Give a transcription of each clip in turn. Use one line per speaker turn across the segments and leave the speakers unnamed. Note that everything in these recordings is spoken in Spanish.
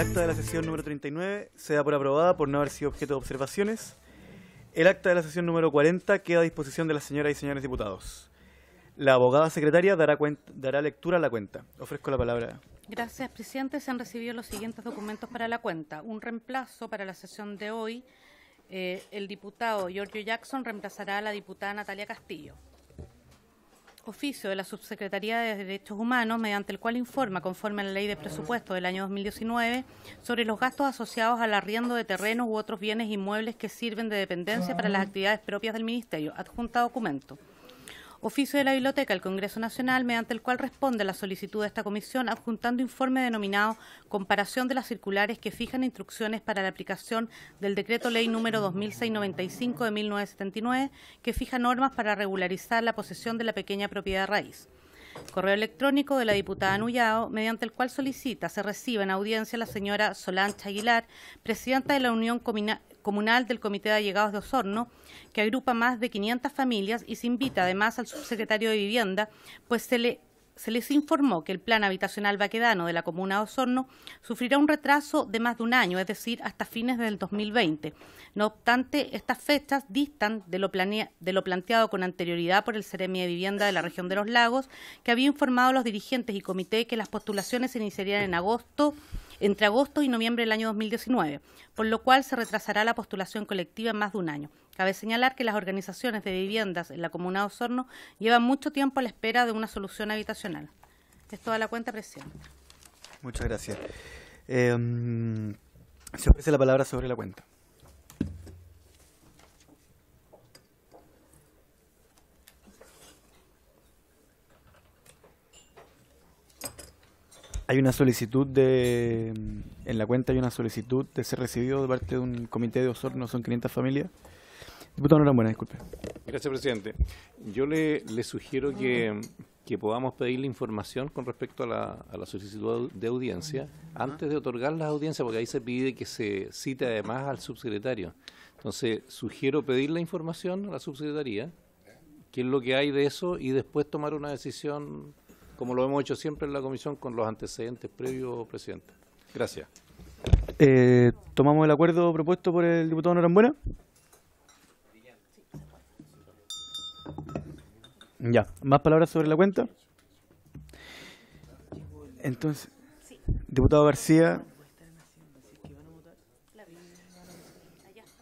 El acta de la sesión número 39 se da por aprobada por no haber sido objeto de observaciones. El acta de la sesión número 40 queda a disposición de las señoras y señores diputados. La abogada secretaria dará, lectura a la cuenta. Ofrezco la palabra.
Gracias, presidente. Se han recibido los siguientes documentos para la cuenta. Un reemplazo para la sesión de hoy. Eh, el diputado Giorgio Jackson reemplazará a la diputada Natalia Castillo oficio de la Subsecretaría de Derechos Humanos, mediante el cual informa, conforme a la Ley de Presupuesto del año 2019, sobre los gastos asociados al arriendo de terrenos u otros bienes inmuebles que sirven de dependencia para las actividades propias del Ministerio. Adjunta documento. Oficio de la Biblioteca del Congreso Nacional, mediante el cual responde a la solicitud de esta comisión adjuntando informe denominado Comparación de las circulares que fijan instrucciones para la aplicación del Decreto Ley número 2695 de 1979, que fija normas para regularizar la posesión de la pequeña propiedad raíz correo electrónico de la diputada Anuyao, mediante el cual solicita se reciba en audiencia la señora Solancha Aguilar, presidenta de la Unión Comina comunal del Comité de Allegados de Osorno, que agrupa más de 500 familias y se invita además al subsecretario de Vivienda, pues se le les informó que el plan habitacional vaquedano de la comuna de Osorno sufrirá un retraso de más de un año, es decir, hasta fines del 2020. No obstante, estas fechas distan de lo, de lo planteado con anterioridad por el Ceremi de Vivienda de la región de los lagos, que había informado a los dirigentes y comité que las postulaciones se iniciarían en agosto entre agosto y noviembre del año 2019, por lo cual se retrasará la postulación colectiva en más de un año. Cabe señalar que las organizaciones de viviendas en la comuna de Osorno llevan mucho tiempo a la espera de una solución habitacional. Es toda la cuenta, Presidenta.
Muchas gracias. Eh, mm, se ofrece la palabra sobre la cuenta. Hay una solicitud de. Mm, en la cuenta hay una solicitud de ser recibido de parte de un comité de Osorno, son 500 familias. Diputado buena disculpe.
Gracias, presidente. Yo le, sugiero que, que, podamos la información con respecto a la, a la solicitud de audiencia antes de otorgar las audiencias, porque ahí se pide que se cite además al subsecretario. Entonces, sugiero pedir la información a la subsecretaría, qué es lo que hay de eso, y después tomar una decisión como lo hemos hecho siempre en la comisión con los antecedentes previos, presidente.
Gracias. Eh, ¿Tomamos el acuerdo propuesto por el diputado Norambuena? Ya, ¿más palabras sobre la cuenta? Entonces, diputado García.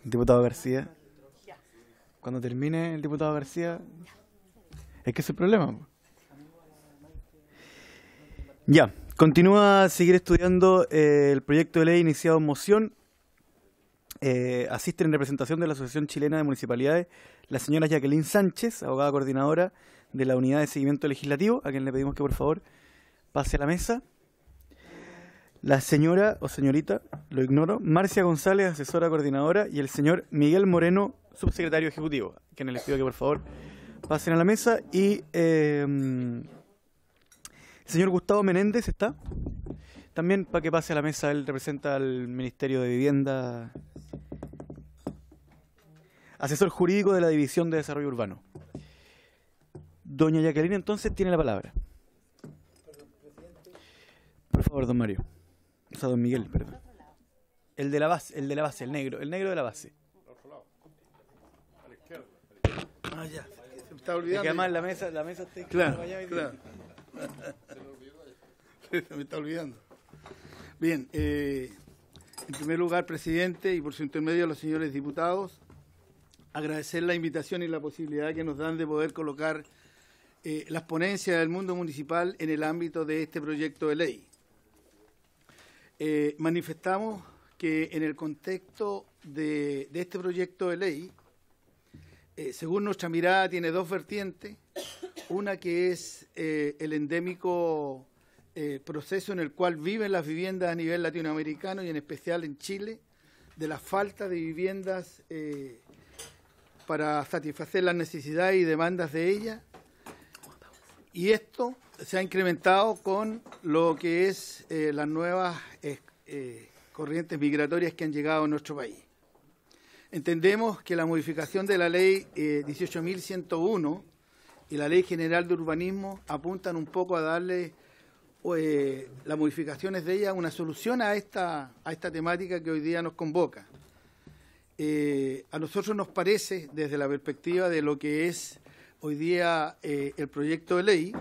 Diputado García. Cuando termine el diputado García. Es que es el problema. Ya, continúa a seguir estudiando eh, el proyecto de ley iniciado en moción. Eh, asisten en representación de la Asociación Chilena de Municipalidades la señora Jacqueline Sánchez, abogada coordinadora de la Unidad de Seguimiento Legislativo, a quien le pedimos que por favor pase a la mesa. La señora o señorita, lo ignoro, Marcia González, asesora coordinadora, y el señor Miguel Moreno, subsecretario ejecutivo, a quienes les pido que por favor pasen a la mesa y... Eh, señor Gustavo Menéndez está. También para que pase a la mesa, él representa al Ministerio de Vivienda, asesor jurídico de la División de Desarrollo Urbano. Doña Jacqueline entonces tiene la palabra. Por favor, don Mario. O sea, don Miguel, perdón. El de la base, el de la base, el negro, el negro de la base.
Ah, ya. Se me está olvidando. además la mesa, la mesa está claro, claro. Se me está olvidando. Bien, eh, en primer lugar, presidente, y por su intermedio los señores diputados, agradecer la invitación y la posibilidad que nos dan de poder colocar eh, las ponencias del mundo municipal en el ámbito de este proyecto de ley. Eh, manifestamos que en el contexto de, este proyecto de ley, según nuestra mirada, tiene dos vertientes. Una que es eh, el endémico eh, proceso en el cual viven las viviendas a nivel latinoamericano y en especial en Chile, de la falta de viviendas eh, para satisfacer las necesidades y demandas de ellas. Y esto se ha incrementado con lo que es las nuevas corrientes migratorias que han llegado a nuestro país. Entendemos que la modificación de la ley 18.101 y la Ley General de Urbanismo apuntan un poco a darle eh, las modificaciones de ella una solución a esta, a esta temática que hoy día nos convoca. Eh, a nosotros nos parece, desde la perspectiva de lo que es hoy día eh, el proyecto de ley,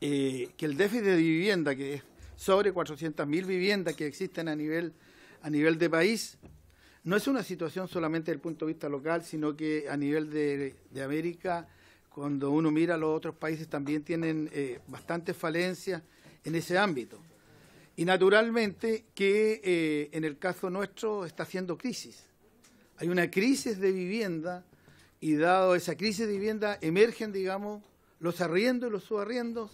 que el déficit de vivienda, que es sobre 400.000 viviendas que existen a nivel, a nivel de país, no es una situación solamente del punto de vista local, sino que a nivel de, de América cuando uno mira los otros países también tienen eh, bastantes falencias en ese ámbito. Y naturalmente que eh, en el caso nuestro está haciendo crisis. Hay una crisis de vivienda y dado esa crisis de vivienda emergen, digamos, los arriendos y los subarriendos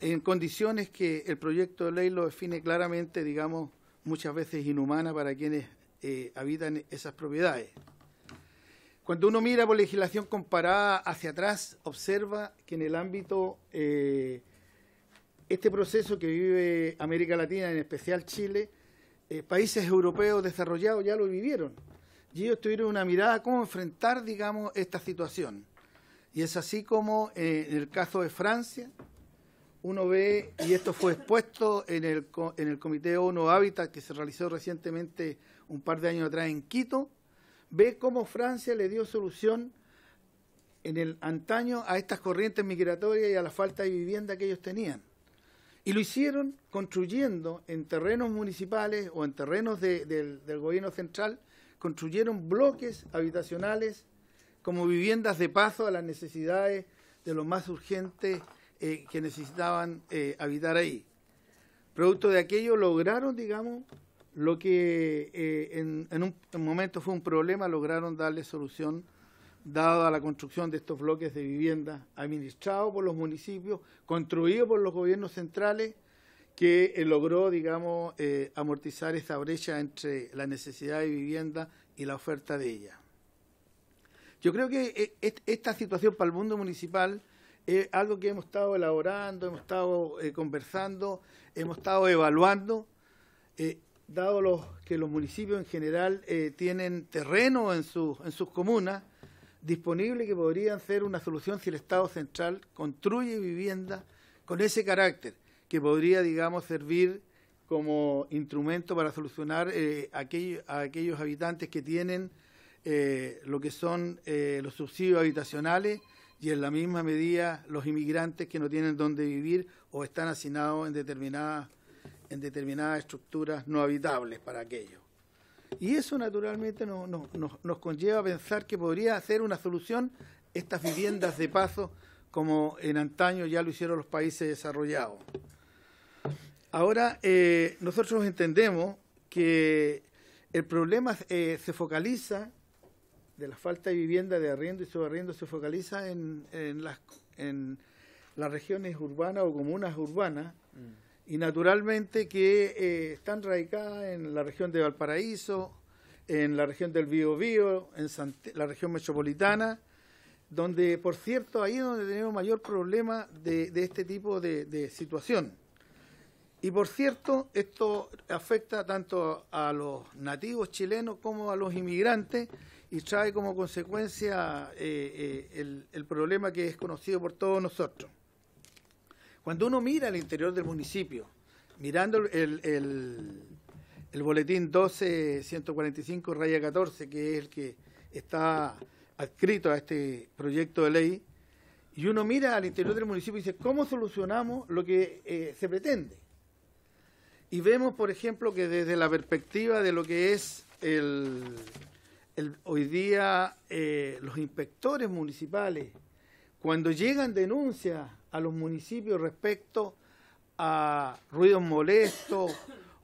en condiciones que el proyecto de ley lo define claramente, digamos, muchas veces inhumana para quienes eh, habitan esas propiedades. Cuando uno mira por legislación comparada hacia atrás, observa que en el ámbito, eh, este proceso que vive América Latina, en especial Chile, eh, países europeos desarrollados ya lo vivieron. Y ellos tuvieron una mirada a cómo enfrentar, digamos, esta situación. Y es así como eh, en el caso de Francia, uno ve, y esto fue expuesto en el, en el Comité ONU Hábitat que se realizó recientemente un par de años atrás en Quito, ve cómo Francia le dio solución en el antaño a estas corrientes migratorias y a la falta de vivienda que ellos tenían. Y lo hicieron construyendo en terrenos municipales o en terrenos del, gobierno central, construyeron bloques habitacionales como viviendas de paso a las necesidades de los más urgentes eh, que necesitaban eh, habitar ahí. Producto de aquello lograron, digamos, lo que eh, en, un momento fue un problema, lograron darle solución dado a la construcción de estos bloques de vivienda administrados por los municipios, construido por los gobiernos centrales, que eh, logró, digamos, eh, amortizar esta brecha entre la necesidad de vivienda y la oferta de ella. Yo creo que esta situación para el mundo municipal es algo que hemos estado elaborando, hemos estado conversando, hemos estado evaluando dado los, que los municipios en general eh, tienen terreno en, sus en sus comunas disponible que podrían ser una solución si el Estado central construye vivienda con ese carácter, que podría, digamos, servir como instrumento para solucionar eh, a aquellos habitantes que tienen eh, lo que son los subsidios habitacionales y en la misma medida los inmigrantes que no tienen donde vivir o están hacinados en determinadas en determinadas estructuras no habitables para aquello. Y eso naturalmente nos conlleva a pensar que podría ser una solución estas viviendas de paso como en antaño ya lo hicieron los países desarrollados. Ahora, eh, nosotros entendemos que el problema eh, se focaliza, de la falta de vivienda de arriendo y subarriendo, se focaliza en, en las, en las regiones urbanas o comunas urbanas, mm y naturalmente que eh, están radicadas en la región de Valparaíso, en la región del Bío, en la región metropolitana, donde, por cierto, ahí es donde tenemos mayor problema de, este tipo de, situación. Y, por cierto, esto afecta tanto a los nativos chilenos como a los inmigrantes y trae como consecuencia eh, eh, el problema que es conocido por todos nosotros. Cuando uno mira al interior del municipio, mirando el, el, el boletín 12.145 raya 14, que es el que está adscrito a este proyecto de ley, y uno mira al interior del municipio y dice, ¿cómo solucionamos lo que eh, se pretende? Y vemos, por ejemplo, que desde la perspectiva de lo que es el, el hoy día eh, los inspectores municipales, cuando llegan denuncias a los municipios respecto a ruidos molestos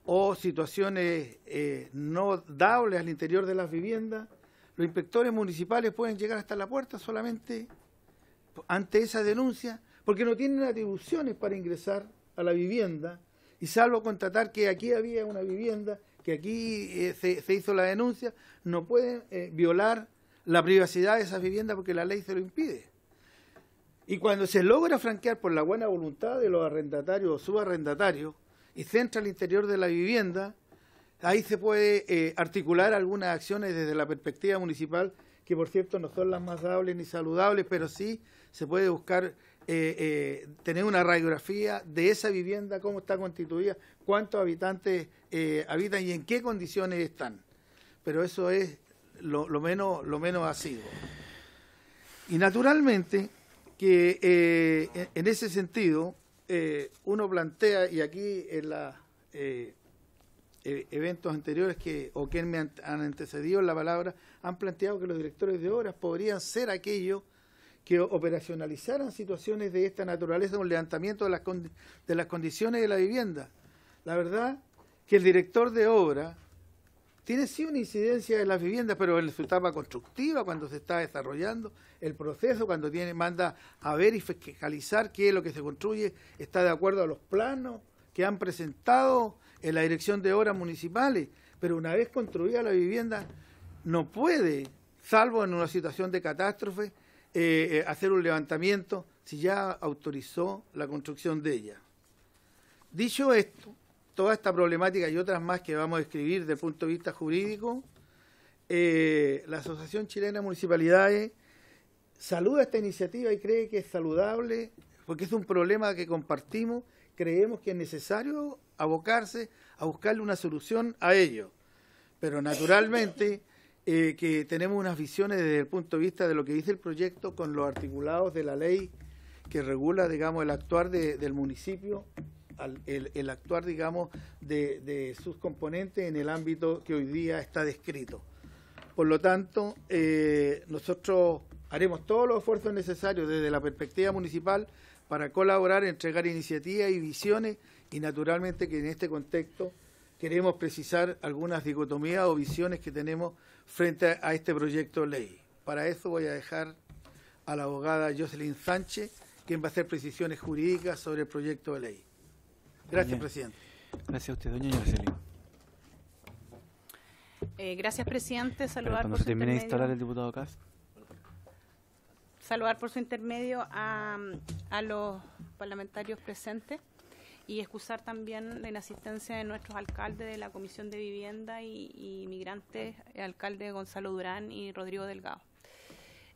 o situaciones eh, no dables al interior de las viviendas, los inspectores municipales pueden llegar hasta la puerta solamente ante esa denuncia, porque no tienen atribuciones para ingresar a la vivienda, y salvo contratar que aquí había una vivienda, que aquí eh, se, hizo la denuncia, no pueden eh, violar la privacidad de esa vivienda porque la ley se lo impide. Y cuando se logra franquear por la buena voluntad de los arrendatarios o subarrendatarios y centra el interior de la vivienda, ahí se puede eh, articular algunas acciones desde la perspectiva municipal, que por cierto no son las más dables ni saludables, pero sí se puede buscar eh, eh, tener una radiografía de esa vivienda, cómo está constituida, cuántos habitantes habitan y en qué condiciones están. Pero eso es lo, menos, lo menos asiduo. Y naturalmente, que eh, en ese sentido eh, uno plantea, y aquí en los eh, e-, eventos anteriores que o que me han, antecedido en la palabra, han planteado que los directores de obras podrían ser aquellos que operacionalizaran situaciones de esta naturaleza, un levantamiento de las, de las condiciones de la vivienda. La verdad que el director de obra tiene sí una incidencia en las viviendas, pero en su etapa constructiva, cuando se está desarrollando el proceso, cuando tiene, manda a ver y fiscalizar es lo que se construye está de acuerdo a los planos que han presentado en la Dirección de Obras Municipales. Pero una vez construida la vivienda, no puede, salvo en una situación de catástrofe, eh, eh, hacer un levantamiento si ya autorizó la construcción de ella. Dicho esto, toda esta problemática y otras más que vamos a describir desde el punto de vista jurídico, eh, la Asociación Chilena de Municipalidades saluda esta iniciativa y cree que es saludable porque es un problema que compartimos, creemos que es necesario abocarse a buscarle una solución a ello. Pero naturalmente eh, que tenemos unas visiones desde el punto de vista de lo que dice el proyecto con los articulados de la ley que regula, digamos, el actuar del municipio el, actuar, digamos, de, sus componentes en el ámbito que hoy día está descrito. Por lo tanto, eh, nosotros haremos todos los esfuerzos necesarios desde la perspectiva municipal para colaborar, entregar iniciativas y visiones y naturalmente que en este contexto queremos precisar algunas dicotomías o visiones que tenemos frente a, este proyecto de ley. Para eso voy a dejar a la abogada Jocelyn Sánchez, quien va a hacer precisiones jurídicas sobre el proyecto de ley. Gracias, presidente.
Gracias a usted, doña Jocelyn.
Eh, gracias, presidente. Saludar por su intermedio. el diputado Saludar por su intermedio a, los parlamentarios presentes y excusar también la inasistencia de nuestros alcaldes de la Comisión de Vivienda y, y Migrantes, alcalde Gonzalo Durán y Rodrigo Delgado.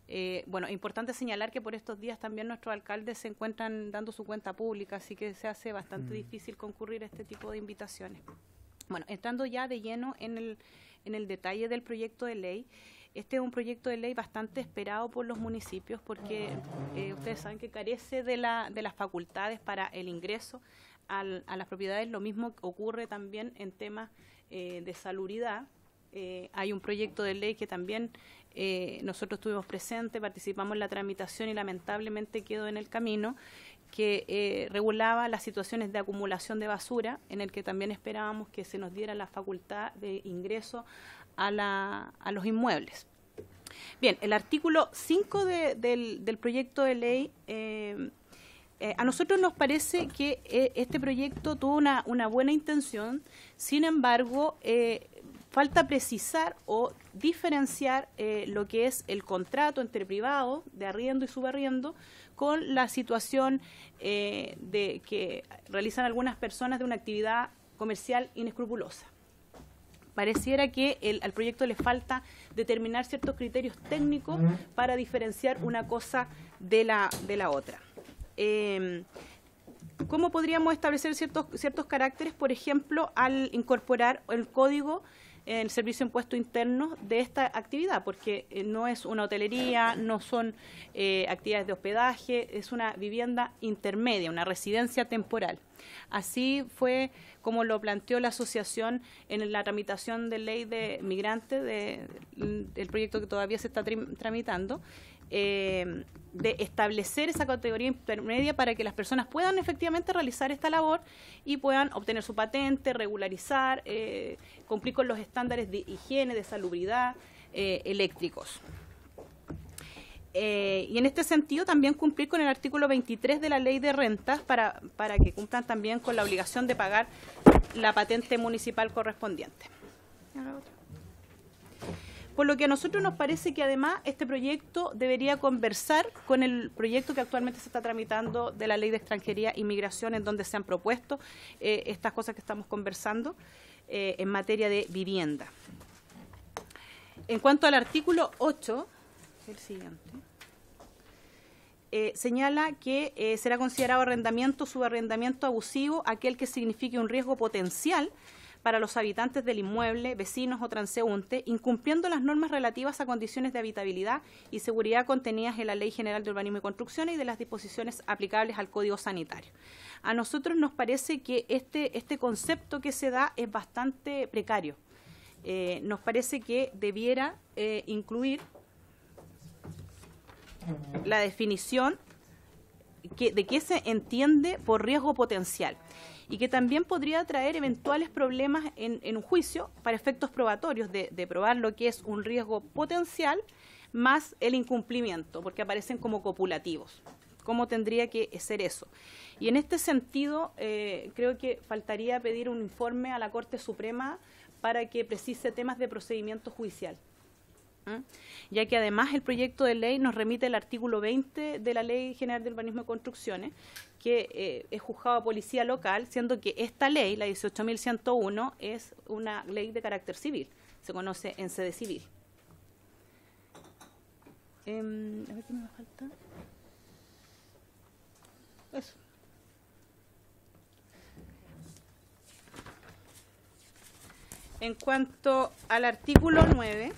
Eh, bueno, importante señalar que por estos días también nuestros alcaldes se encuentran dando su cuenta pública, así que se hace bastante mm. difícil concurrir a este tipo de invitaciones. Bueno, entrando ya de lleno en el, en el detalle del proyecto de ley, este es un proyecto de ley bastante esperado por los municipios porque eh, ustedes saben que carece de, la, de las facultades para el ingreso a las propiedades. Lo mismo ocurre también en temas eh, de salubridad. hay un proyecto de ley que también eh, nosotros estuvimos presentes, participamos en la tramitación y lamentablemente quedó en el camino que eh, regulaba las situaciones de acumulación de basura, en el que también esperábamos que se nos diera la facultad de ingreso a, la, a los inmuebles. Bien, el artículo 5 de, del, del, proyecto de ley, eh, a nosotros nos parece que este proyecto tuvo una, una, buena intención, sin embargo, falta precisar o diferenciar eh, lo que es el contrato entre privado de arriendo y subarriendo con la situación eh, de que realizan algunas personas de una actividad comercial inescrupulosa. Pareciera que al proyecto le falta determinar ciertos criterios técnicos para diferenciar una cosa de la, otra. Em, ¿Cómo podríamos establecer ciertos, ciertos caracteres, por ejemplo, al incorporar el código el servicio impuesto interno de esta actividad, porque eh, no es una hotelería, no son eh, actividades de hospedaje, es una vivienda intermedia, una residencia temporal. Así fue como lo planteó la asociación en la tramitación de ley de migrantes, de, del mm, proyecto que todavía se está tramitando, eh, de establecer esa categoría intermedia para que las personas puedan efectivamente realizar esta labor y puedan obtener su patente, regularizar, eh, cumplir con los estándares de higiene, de salubridad eh, eléctricos. y en este sentido también cumplir con el artículo 23 de la ley de rentas para, para que cumplan también con la obligación de pagar la patente municipal correspondiente. Por lo que a nosotros nos parece que además este proyecto debería conversar con el proyecto que actualmente se está tramitando de la ley de extranjería e inmigración en donde se han propuesto eh, estas cosas que estamos conversando eh, en materia de vivienda. En cuanto al artículo 8, el siguiente. Eh, señala que será considerado arrendamiento, subarrendamiento abusivo, aquel que signifique un riesgo potencial para los habitantes del inmueble, vecinos o transeúntes, incumpliendo las normas relativas a condiciones de habitabilidad y seguridad contenidas en la Ley General de Urbanismo y Construcción... y de las disposiciones aplicables al Código Sanitario. A nosotros nos parece que este, este concepto que se da es bastante precario. Eh, nos parece que debiera eh, incluir la definición de qué se entiende por riesgo potencial y que también podría traer eventuales problemas en, un juicio para efectos probatorios de, probar lo que es un riesgo potencial más el incumplimiento, porque aparecen como copulativos cómo tendría que ser eso. Y en este sentido, eh, creo que faltaría pedir un informe a la Corte Suprema para que precise temas de procedimiento judicial ya que además el proyecto de ley nos remite el artículo 20 de la Ley General de Urbanismo y Construcciones, que eh, es juzgado a policía local, siendo que esta ley, la 18.101, es una ley de carácter civil, se conoce en sede civil. Em, en cuanto al artículo 9,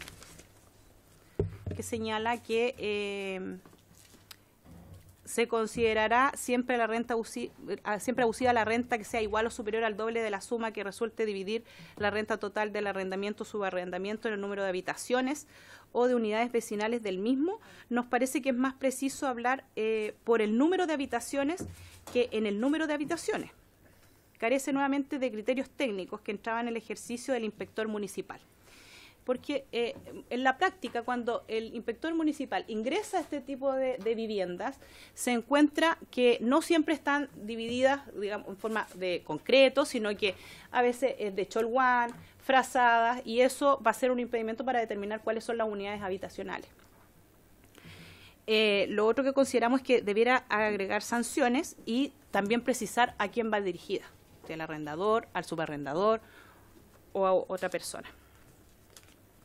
que señala que eh, se considerará siempre la renta siempre abusiva la renta que sea igual o superior al doble de la suma que resulte dividir la renta total del arrendamiento o subarrendamiento en el número de habitaciones o de unidades vecinales del mismo, nos parece que es más preciso hablar eh, por el número de habitaciones que en el número de habitaciones. Carece nuevamente de criterios técnicos que entraban en el ejercicio del inspector municipal porque eh, en la práctica, cuando el inspector municipal ingresa a este tipo de, viviendas, se encuentra que no siempre están divididas, digamos, en forma de concreto, sino que a veces es de cholguán, frazadas, y eso va a ser un impedimento para determinar cuáles son las unidades habitacionales. Eh, lo otro que consideramos es que debiera agregar sanciones y también precisar a quién va dirigida, del arrendador, al subarrendador o a otra persona.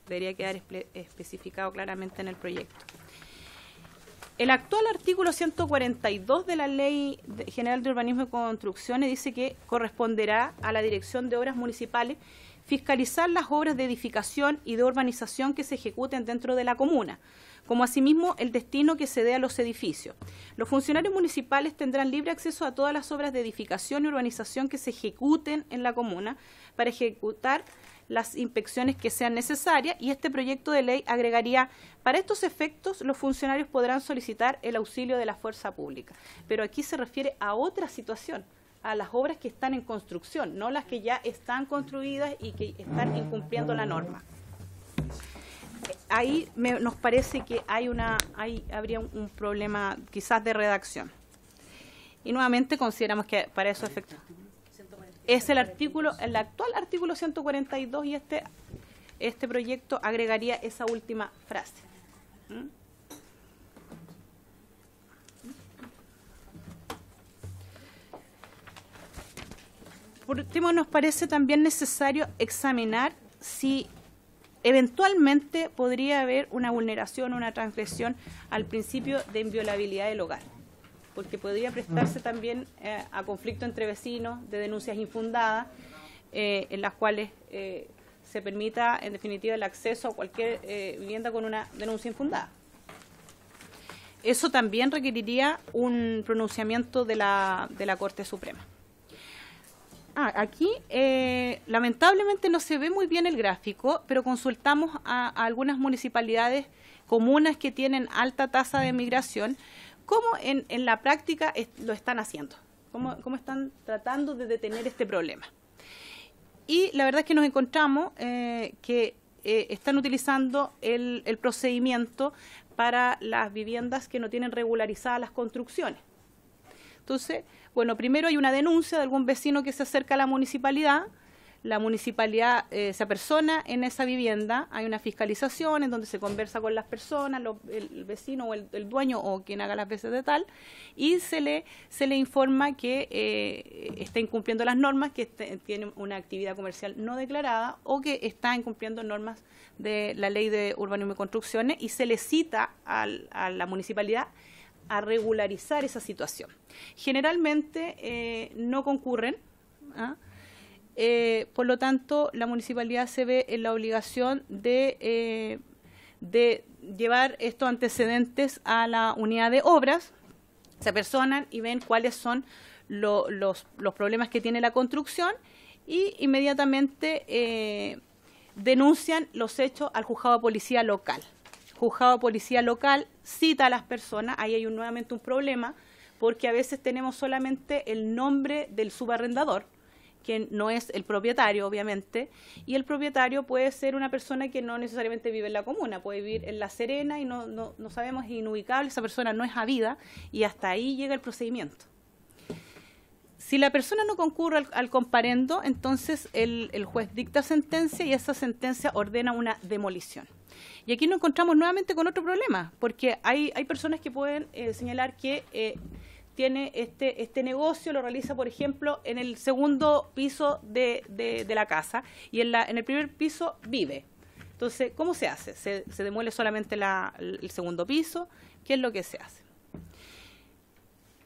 Debería quedar especificado claramente en el proyecto. El actual artículo 142 de la Ley General de Urbanismo y Construcciones dice que corresponderá a la Dirección de Obras Municipales fiscalizar las obras de edificación y de urbanización que se ejecuten dentro de la comuna, como asimismo el destino que se dé a los edificios. Los funcionarios municipales tendrán libre acceso a todas las obras de edificación y urbanización que se ejecuten en la comuna para ejecutar las inspecciones que sean necesarias y este proyecto de ley agregaría, para estos efectos los funcionarios podrán solicitar el auxilio de la fuerza pública. Pero aquí se refiere a otra situación a las obras que están en construcción, no las que ya están construidas y que están incumpliendo la norma. Ahí nos parece que hay una, hay, habría un problema quizás de redacción. Y nuevamente consideramos que para esos efectos es el artículo, el actual artículo 142 y este, este proyecto agregaría esa última frase. ¿Mm? Por último, nos parece también necesario examinar si eventualmente podría haber una vulneración, una transgresión al principio de inviolabilidad del hogar porque podría prestarse mm. también eh, a conflicto entre vecinos de denuncias infundadas, eh, en las cuales eh, se permita, en definitiva, el acceso a cualquier vivienda con una denuncia infundada. Eso también requeriría un pronunciamiento de la, Corte Suprema. Ah, aquí lamentablemente no se ve muy bien el gráfico, pero consultamos a, a algunas municipalidades comunas que tienen alta tasa de mm. migración cómo en, la práctica lo están haciendo, cómo, están tratando de detener este problema. Y la verdad es que nos encontramos eh, que eh, están utilizando el, procedimiento para las viviendas que no tienen regularizadas las construcciones. Entonces, bueno, primero hay una denuncia de algún vecino que se acerca a la municipalidad la municipalidad eh, se apersona en esa vivienda, hay una fiscalización en donde se conversa con las personas, el, vecino o el, dueño o quien haga las veces de tal, y se le, se le informa que eh, está incumpliendo las normas, que este, tiene una actividad comercial no declarada o que está incumpliendo normas de la ley de urbanismo y construcciones y se le cita a la municipalidad a regularizar esa situación. Generalmente eh, no concurren. ¿ah? Eh, por lo tanto, la municipalidad se ve en la obligación eh, de, llevar estos antecedentes a la unidad de obras, se personan y ven cuáles son los, problemas que tiene la construcción y inmediatamente eh, denuncian los hechos al juzgado de policía local. Juzgado de policía local cita a las personas, ahí hay un, nuevamente un problema, porque a veces tenemos solamente el nombre del subarrendador ...que no es el propietario, obviamente, y el propietario puede ser una persona que no necesariamente vive en la comuna, puede vivir en La Serena y no, sabemos, es inubicable, esa persona no es habida y hasta ahí llega el procedimiento. Si la persona no concurre al, comparendo, entonces el, juez dicta sentencia y esa sentencia ordena una demolición. Y aquí nos encontramos nuevamente con otro problema, porque hay, hay personas que pueden eh, señalar que eh, tiene este, este negocio, lo realiza, por ejemplo, en el segundo piso de, de, la casa y en, la, en el primer piso vive. Entonces, ¿cómo se hace? ¿Se, se demuele solamente la, el segundo piso? ¿Qué es lo que se hace?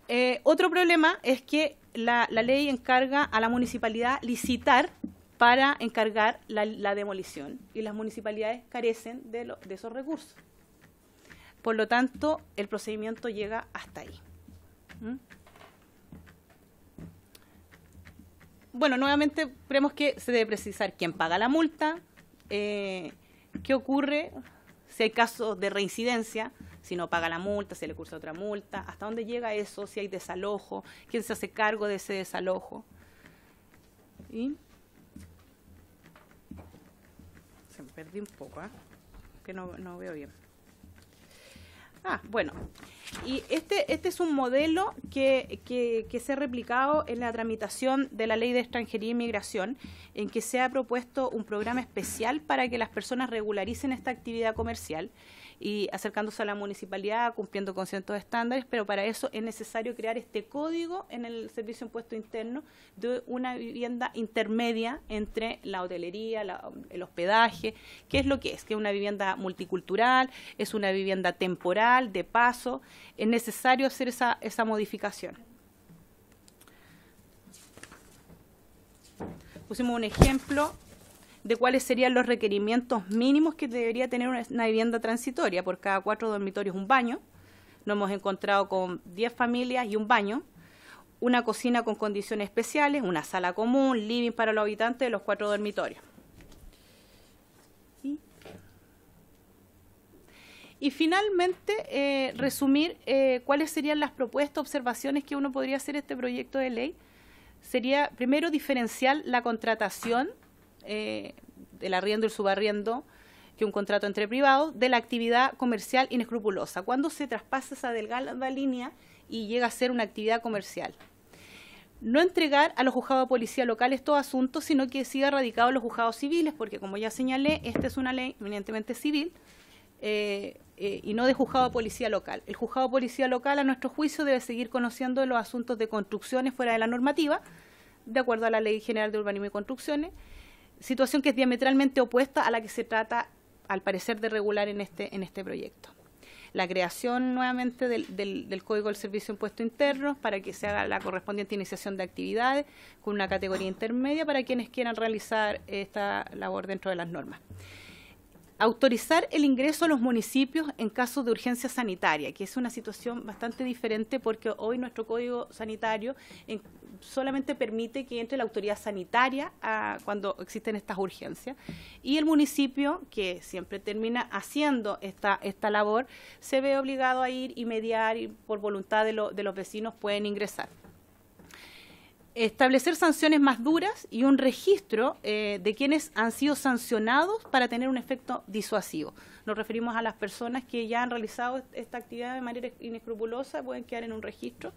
Eh, otro problema es que la, la, ley encarga a la municipalidad licitar para encargar la, demolición y las municipalidades carecen de, de esos recursos. Por lo tanto, el procedimiento llega hasta ahí. Bueno, nuevamente creemos que se debe precisar quién paga la multa, eh, qué ocurre si hay casos de reincidencia, si no paga la multa, si le cursa otra multa, hasta dónde llega eso, si hay desalojo, quién se hace cargo de ese desalojo. Se me perdí un poco, ¿ah? que no veo bien. Ah, bueno. Y este, este es un modelo que, se ha replicado en la tramitación de la Ley de Extranjería e inmigración, en que se ha propuesto un programa especial para que las personas regularicen esta actividad comercial y acercándose a la municipalidad, cumpliendo con ciertos estándares, pero para eso es necesario crear este código en el servicio impuesto interno de una vivienda intermedia entre la hotelería, el hospedaje, qué es lo que es, que es una vivienda multicultural, es una vivienda temporal, de paso, es necesario hacer esa, esa modificación. Pusimos un ejemplo de cuáles serían los requerimientos mínimos que debería tener una vivienda transitoria, por cada cuatro dormitorios un baño. Nos hemos encontrado con 10 familias y un baño, una cocina con condiciones especiales, una sala común, living para los habitantes de los cuatro dormitorios. Y finalmente, eh, resumir eh, cuáles serían las propuestas, observaciones que uno podría hacer este proyecto de ley. Sería, primero, diferenciar la contratación del eh, arriendo y el subarriendo, que un contrato entre privados, de la actividad comercial inescrupulosa, cuando se traspasa esa delgada línea y llega a ser una actividad comercial. No entregar a los juzgados de policía locales estos asuntos, sino que siga radicado los juzgados civiles, porque como ya señalé, esta es una ley eminentemente civil eh, eh, y no de juzgado de policía local. El juzgado de policía local, a nuestro juicio, debe seguir conociendo los asuntos de construcciones fuera de la normativa, de acuerdo a la Ley General de Urbanismo y Construcciones, situación que es diametralmente opuesta a la que se trata, al parecer, de regular en este, en este proyecto. La creación nuevamente del, Código del Servicio Impuesto Interno para que se haga la correspondiente iniciación de actividades con una categoría intermedia para quienes quieran realizar esta labor dentro de las normas autorizar el ingreso a los municipios en caso de urgencia sanitaria, que es una situación bastante diferente porque hoy nuestro código sanitario solamente permite que entre la autoridad sanitaria cuando existen estas urgencias. Y el municipio, que siempre termina haciendo esta, esta labor, se ve obligado a ir y mediar y por voluntad de, de los vecinos pueden ingresar establecer sanciones más duras y un registro eh, de quienes han sido sancionados para tener un efecto disuasivo. Nos referimos a las personas que ya han realizado esta actividad de manera inescrupulosa, pueden quedar en un registro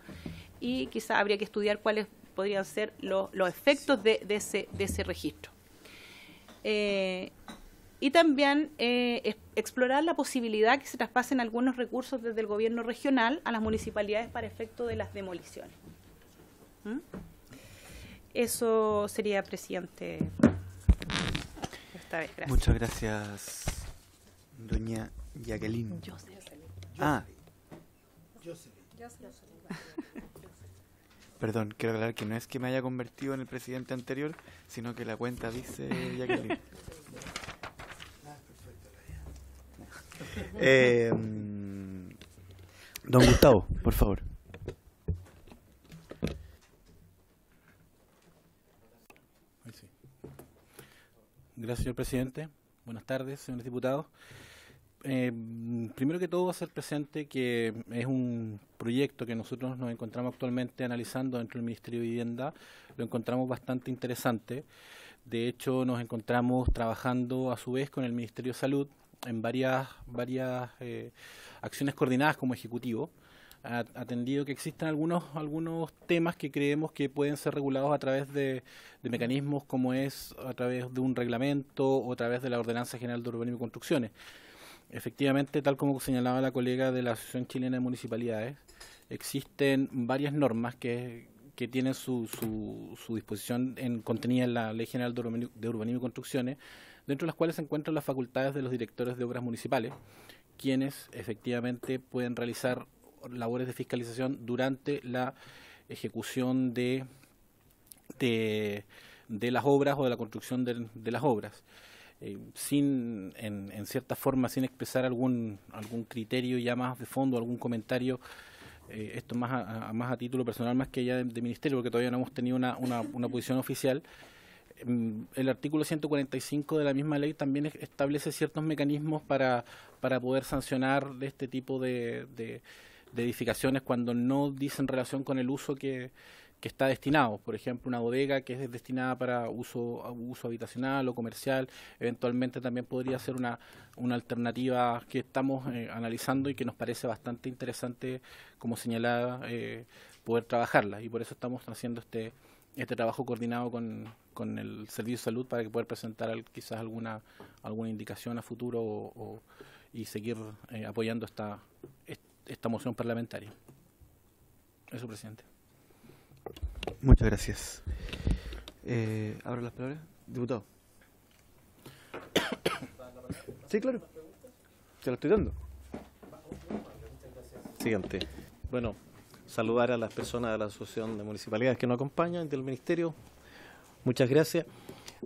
y quizá habría que estudiar cuáles podrían ser los, efectos de, ese, registro. Eh, y también eh, explorar la posibilidad que se traspasen algunos recursos desde el gobierno regional a las municipalidades para efecto de las demoliciones. ¿Mm? Eso sería, presidente.
Esta vez, gracias.
Muchas gracias. Doña Jacqueline. Jocelyn. Ah. Jocelyn. Perdón, quiero aclarar que no es que me haya convertido en el presidente anterior, sino que la cuenta dice Jacqueline. Eh, don Gustavo, por favor.
Gracias, señor presidente. Buenas tardes, señores diputados. Eh, primero que todo hacer presente que es un proyecto que nosotros nos encontramos actualmente analizando dentro del Ministerio de Vivienda, lo encontramos bastante interesante. De hecho, nos encontramos trabajando a su vez con el Ministerio de Salud en varias, varias eh, acciones coordinadas como Ejecutivo atendido que existan algunos, algunos temas que creemos que pueden ser regulados a través de, de, mecanismos como es a través de un reglamento o a través de la Ordenanza General de Urbanismo y Construcciones. Efectivamente, tal como señalaba la colega de la Asociación Chilena de Municipalidades, existen varias normas que, tienen su, su, disposición en, contenida en la Ley General de Urbanismo, y Construcciones, dentro de las cuales se encuentran las facultades de los directores de obras municipales, quienes efectivamente pueden realizar labores de fiscalización durante la ejecución de, de, de las obras o de la construcción de las obras. Eh, sin, en, cierta forma, sin expresar algún, algún criterio ya más de fondo, algún comentario, eh, esto más a, más a título personal, más que ya de, ministerio, porque todavía no hemos tenido una, una, una posición oficial mm, el artículo 145 de la misma ley también establece ciertos mecanismos para, para poder sancionar este tipo de, de, de edificaciones cuando no dicen relación con el uso que, que está destinado, por ejemplo, una bodega que es destinada para uso, uso habitacional o comercial, eventualmente también podría ser una, alternativa que estamos eh, analizando y que nos parece bastante interesante, como señalada eh, poder trabajarla. Y por eso estamos haciendo este, este trabajo coordinado con, con el Servicio de Salud para que poder presentar quizás alguna, alguna indicación a futuro o, y seguir eh, apoyando esta, esta moción parlamentaria. Eso, presidente.
Muchas gracias.
Eh, ¿Abro las palabras? Diputado.
sí, claro. Te lo estoy dando. Siguiente. Bueno, saludar a las personas de la Asociación de Municipalidades que nos acompañan, del Ministerio. Muchas gracias.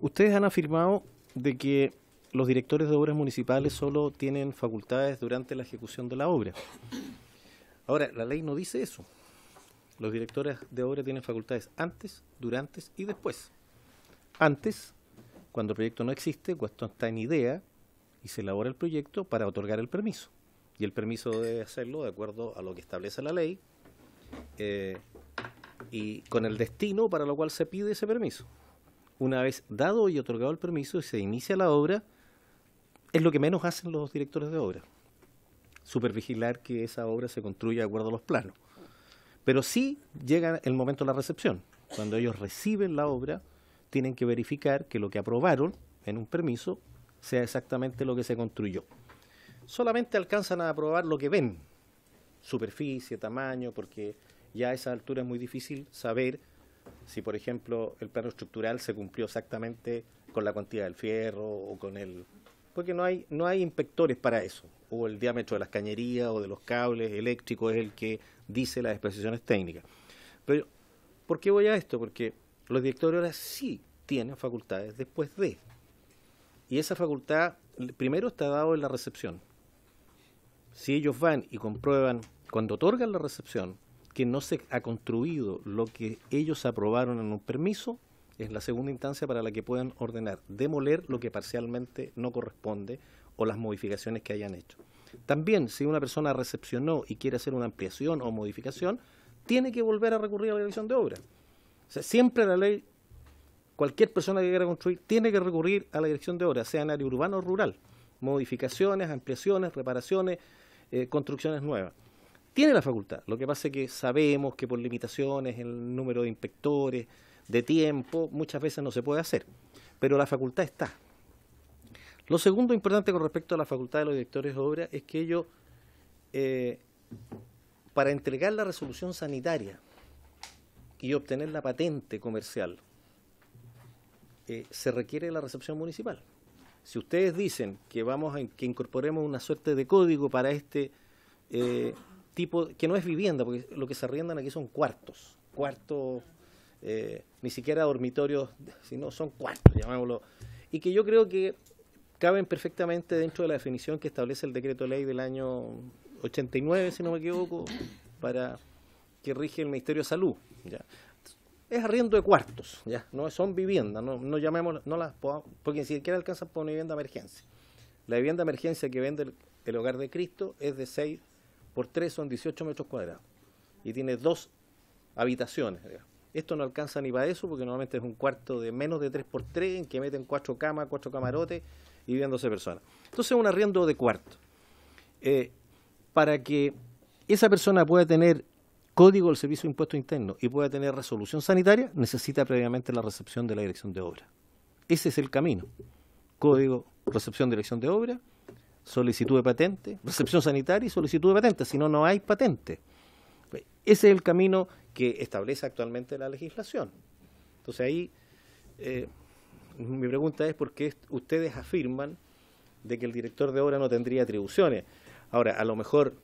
Ustedes han afirmado de que los directores de obras municipales solo tienen facultades durante la ejecución de la obra. Ahora, la ley no dice eso. Los directores de obra tienen facultades antes, durante y después. Antes, cuando el proyecto no existe, cuando está en idea y se elabora el proyecto para otorgar el permiso. Y el permiso debe hacerlo de acuerdo a lo que establece la ley eh, y con el destino para lo cual se pide ese permiso. Una vez dado y otorgado el permiso y se inicia la obra, es lo que menos hacen los directores de obra. Supervigilar que esa obra se construya de acuerdo a los planos. Pero sí llega el momento de la recepción. Cuando ellos reciben la obra, tienen que verificar que lo que aprobaron en un permiso sea exactamente lo que se construyó. Solamente alcanzan a aprobar lo que ven, superficie, tamaño, porque ya a esa altura es muy difícil saber si, por ejemplo, el plano estructural se cumplió exactamente con la cantidad del fierro o con el... Porque no hay, no hay inspectores para eso. O el diámetro de las cañerías o de los cables eléctricos es el que dice las expresiones técnicas. Pero, ¿por qué voy a esto? Porque los directores ahora sí tienen facultades después de. Y esa facultad primero está dado en la recepción. Si ellos van y comprueban, cuando otorgan la recepción, que no se ha construido lo que ellos aprobaron en un permiso, es la segunda instancia para la que puedan ordenar demoler lo que parcialmente no corresponde o las modificaciones que hayan hecho. También, si una persona recepcionó y quiere hacer una ampliación o modificación, tiene que volver a recurrir a la Dirección de obra. siempre la ley, cualquier persona que quiera construir, tiene que recurrir a la dirección de obra, sea en área urbana o rural. Modificaciones, ampliaciones, reparaciones, eh, construcciones nuevas. Tiene la facultad. Lo que pasa es que sabemos que por limitaciones, el número de inspectores, de tiempo, muchas veces no se puede hacer. Pero la facultad está. Lo segundo importante con respecto a la facultad de los directores de obra es que ellos, eh, para entregar la resolución sanitaria y obtener la patente comercial, eh, se requiere la recepción municipal. Si ustedes dicen que vamos a que incorporemos una suerte de código para este eh, tipo, que no es vivienda, porque lo que se arriendan aquí son cuartos, cuartos, ni siquiera dormitorios, sino son cuartos, llamémoslo. Y que yo creo que caben perfectamente dentro de la definición que establece el decreto ley del año 89, si no me equivoco, para que rige el Ministerio de Salud. ¿ya? Es arriendo de cuartos, ya no son viviendas, no, no llamemos, no las podamos, porque ni siquiera alcanzan por una vivienda de emergencia. La vivienda de emergencia que vende el, hogar de Cristo es de 6 por 3, son 18 metros cuadrados y tiene dos habitaciones. Esto no alcanza ni para eso, porque normalmente es un cuarto de menos de 3 por 3 en que meten cuatro camas, cuatro camarotes y viéndose personas. Entonces un arriendo de cuarto. Eh, para que esa persona pueda tener código del Servicio de Impuesto Interno y pueda tener resolución sanitaria, necesita previamente la recepción de la dirección de obra. Ese es el camino. Código, recepción de dirección de obra, solicitud de patente, recepción sanitaria y solicitud de patente. Si no, no hay patente. Ese es el camino que establece actualmente la legislación. Entonces ahí eh, mi pregunta es por qué ustedes afirman de que el director de obra no tendría atribuciones. Ahora, a lo mejor,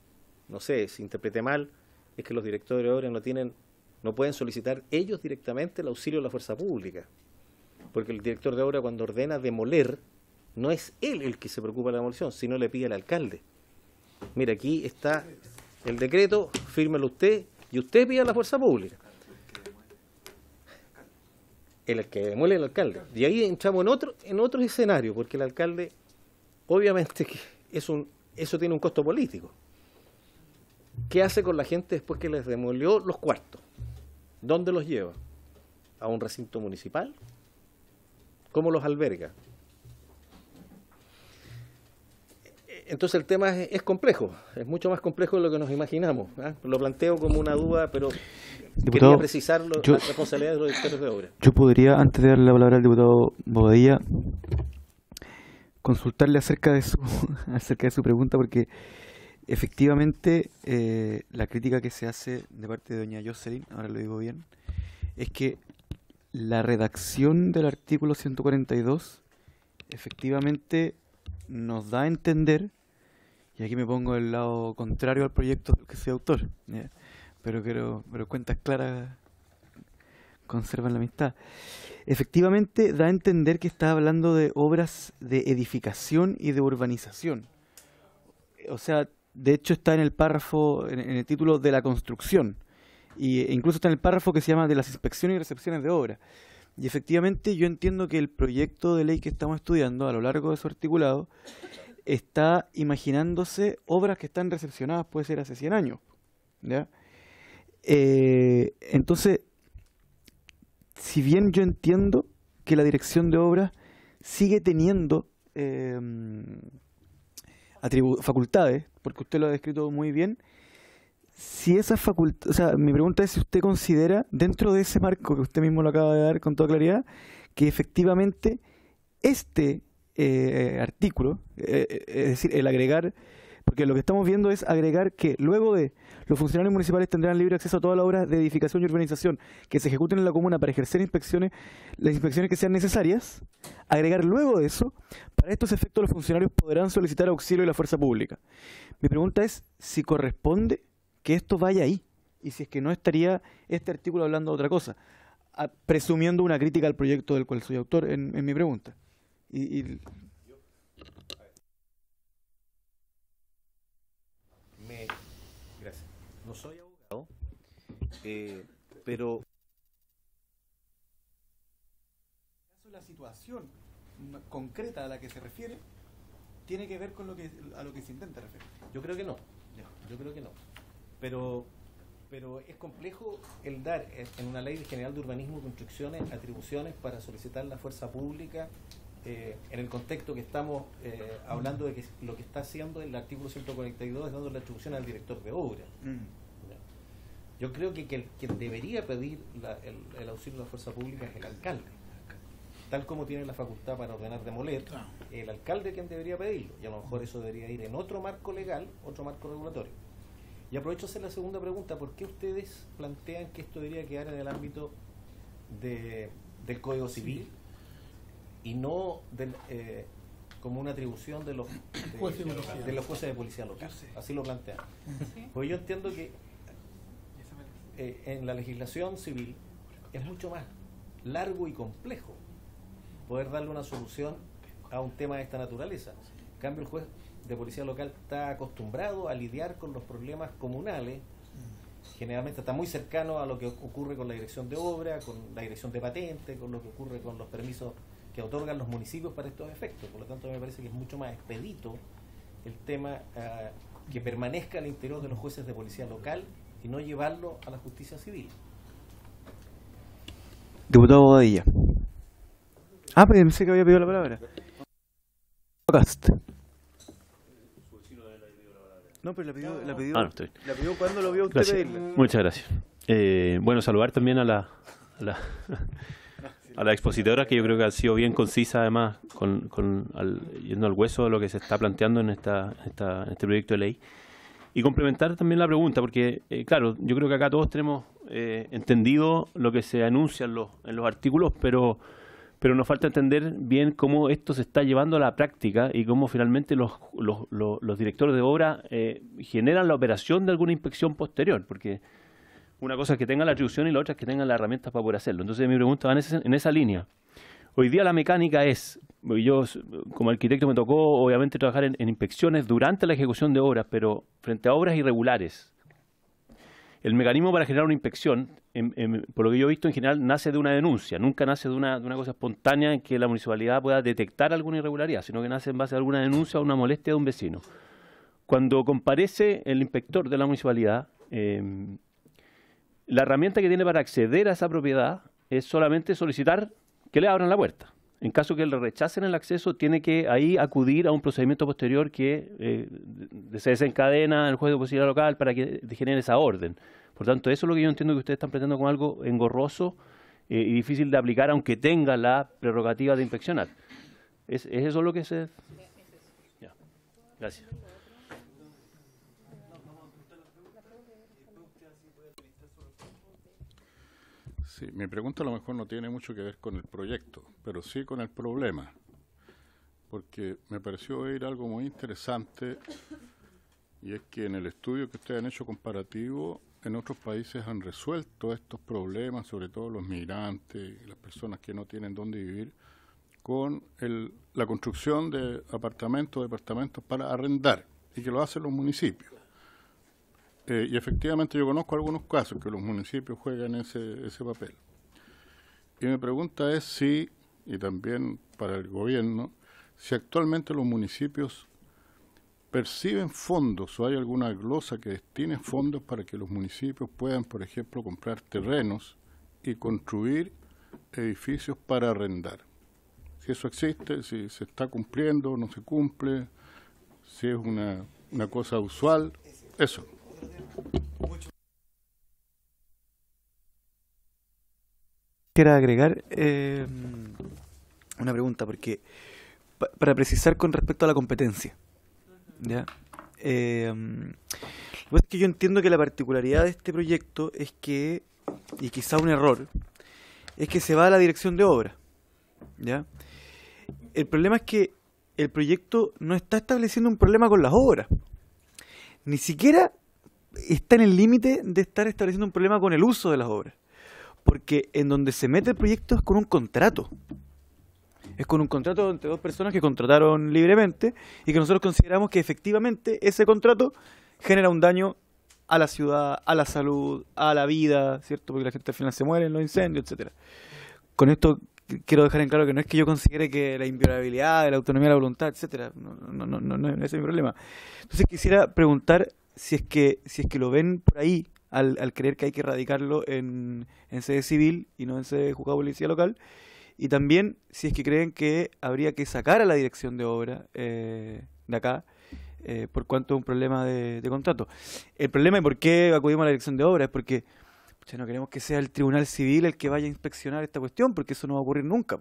no sé, si interprete mal, es que los directores de obra no tienen, no pueden solicitar ellos directamente el auxilio de la fuerza pública. Porque el director de obra cuando ordena demoler, no es él el que se preocupa de la demolición, sino le pide al alcalde. Mira, aquí está el decreto, fírmelo usted y usted pide a la fuerza pública el que demuele el alcalde. Y ahí entramos en otro, en otro escenario, porque el alcalde, obviamente, que es un, eso tiene un costo político. ¿Qué hace con la gente después que les demolió los cuartos? ¿Dónde los lleva? ¿A un recinto municipal? ¿Cómo los alberga? entonces el tema es, complejo, es mucho más complejo de lo que nos imaginamos. ¿ah? Lo planteo como una duda, pero diputado, quería precisar lo, yo, de los de obra.
Yo podría, antes de darle la palabra al diputado Bobadilla, consultarle acerca de su, acerca de su pregunta, porque efectivamente eh, la crítica que se hace de parte de doña Jocelyn, ahora lo digo bien, es que la redacción del artículo 142 efectivamente nos da a entender y aquí me pongo el lado contrario al proyecto que soy autor. Pero, pero cuentas claras conservan la amistad. Efectivamente, da a entender que está hablando de obras de edificación y de urbanización. O sea, de hecho está en el párrafo, en, el título de la construcción. e incluso está en el párrafo que se llama de las inspecciones y recepciones de obras. Y efectivamente yo entiendo que el proyecto de ley que estamos estudiando a lo largo de su articulado está imaginándose obras que están recepcionadas, puede ser hace 100 años. ¿ya? Eh, entonces, si bien yo entiendo que la dirección de obras sigue teniendo em, facultades, porque usted lo ha descrito muy bien, si esa facultad. mi pregunta es si usted considera, dentro de ese marco que usted mismo lo acaba de dar con toda claridad, que efectivamente este eh, eh, artículo, eh, es decir, el agregar, porque lo que estamos viendo es agregar que luego de los funcionarios municipales tendrán libre acceso a todas las obras de edificación y urbanización que se ejecuten en la comuna para ejercer inspecciones, las inspecciones que sean necesarias, agregar luego de eso, para estos efectos los funcionarios podrán solicitar auxilio de la fuerza pública. Mi pregunta es si corresponde que esto vaya ahí y si es que no estaría este artículo hablando de otra cosa, presumiendo una crítica al proyecto del cual soy autor en mi pregunta. Y,
Me... Gracias. No soy abogado, eh, pero...
La situación concreta
a la que se refiere tiene que ver con lo que a lo que se intenta referir. Yo creo que no. Yo creo que no. Pero pero es complejo el dar en una ley general de urbanismo construcciones atribuciones para solicitar la fuerza pública eh, en el contexto que estamos eh, hablando de que lo que está haciendo el artículo 142 es dando la atribución al director de obra. Mm. Yo creo que quien, debería pedir el, auxilio de la fuerza pública es el alcalde. Tal como tiene la facultad para ordenar demoler, el alcalde quien debería pedirlo. Y a lo mejor eso debería ir en otro marco legal, otro marco regulatorio. Y aprovecho hacer la segunda pregunta. ¿Por qué ustedes plantean que esto debería quedar en el ámbito del Código Civil y no eh, como una atribución de los, de, los jueces de policía local. Así lo plantean. Pues yo entiendo que eh, en la legislación civil es mucho más largo y complejo poder darle una solución a un tema de esta naturaleza. cambio, el juez de policía local está acostumbrado a lidiar con los problemas comunales. Generalmente está muy cercano a lo que ocurre con la dirección de obra, con la dirección de patente, con lo que ocurre con los permisos que otorgan los municipios para estos efectos. Por lo tanto, me parece que es mucho más expedito el tema ah, que permanezca al interior de los jueces de policía local y no llevarlo a la justicia civil.
Diputado Bodilla. Ah, pensé que había pedido la palabra. No, pero ah, la pidió, cuando lo vio usted
Muchas gracias. Eh, bueno, saludar también a la a la expositora, que yo creo que ha sido bien concisa además, con, yendo al hueso de lo que se está planteando en, esta, este proyecto de ley. Y complementar también la pregunta, porque eh, claro, yo creo que acá todos tenemos eh, entendido lo que se anuncia en los, en los artículos, pero, pero nos falta entender bien cómo esto se está llevando a la práctica y cómo finalmente los, los, los, directores de obra eh, generan la operación de alguna inspección posterior, porque una cosa es que tengan la atribución y la otra es que tengan las herramientas para poder hacerlo. Entonces mi pregunta va en esa, línea. Hoy día la mecánica es, yo como arquitecto me tocó obviamente trabajar en, inspecciones durante la ejecución de obras, pero frente a obras irregulares, el mecanismo para generar una inspección, por lo que yo he visto en general, nace de una denuncia, nunca nace de una, cosa espontánea en que la municipalidad pueda detectar alguna irregularidad, sino que nace en base a alguna denuncia o una molestia de un vecino. Cuando comparece el inspector de la municipalidad, em, la herramienta que tiene para acceder a esa propiedad es solamente solicitar que le abran la puerta. En caso que le rechacen el acceso, tiene que ahí acudir a un procedimiento posterior que eh, se desencadena en el juez de posibilidad local para que genere esa orden. Por tanto, eso es lo que yo entiendo que ustedes están planteando como algo engorroso eh, y difícil de aplicar, aunque tenga la prerrogativa de inspeccionar. ¿Es, es eso lo que se...? Gracias.
Sí, mi pregunta a lo mejor no tiene mucho que ver con el proyecto, pero sí con el problema, porque me pareció oír algo muy interesante y es que en el estudio que ustedes han hecho comparativo, en otros países han resuelto estos problemas, sobre todo los migrantes, las personas que no tienen dónde vivir, con la construcción de apartamentos, departamentos para arrendar, y que lo hacen los municipios. Este, y efectivamente yo conozco algunos casos que los municipios juegan ese, ese papel. Y mi pregunta es si, y también para el gobierno, si actualmente los municipios perciben fondos o hay alguna glosa que destine fondos para que los municipios puedan, por ejemplo, comprar terrenos y construir edificios para arrendar. Si eso existe, si se está cumpliendo, o no se cumple, si es una, una cosa usual, eso.
Quiero agregar eh, una pregunta, porque para precisar con respecto a la competencia, ¿ya? Eh, lo que yo entiendo que la particularidad de este proyecto es que, y quizá un error, es que se va a la dirección de obra. ¿ya? El problema es que el proyecto no está estableciendo un problema con las obras. Ni siquiera está en el límite de estar estableciendo un problema con el uso de las obras. Porque en donde se mete el proyecto es con un contrato. Es con un contrato entre dos personas que contrataron libremente y que nosotros consideramos que efectivamente ese contrato genera un daño a la ciudad, a la salud, a la vida, ¿cierto? Porque la gente al final se muere en los incendios, etcétera. Con esto quiero dejar en claro que no es que yo considere que la inviolabilidad, la autonomía, la voluntad, etcétera, no, no, no, no, ese es mi problema. Entonces quisiera preguntar si es que, si es que lo ven por ahí, al, al creer que hay que erradicarlo en, sede civil y no en sede de juzgado policía local, y también si es que creen que habría que sacar a la dirección de obra eh, de acá, eh, por cuanto es un problema de, contrato. El problema es por qué acudimos a la dirección de obra es porque no queremos que sea el Tribunal Civil el que vaya a inspeccionar esta cuestión, porque eso no va a ocurrir nunca.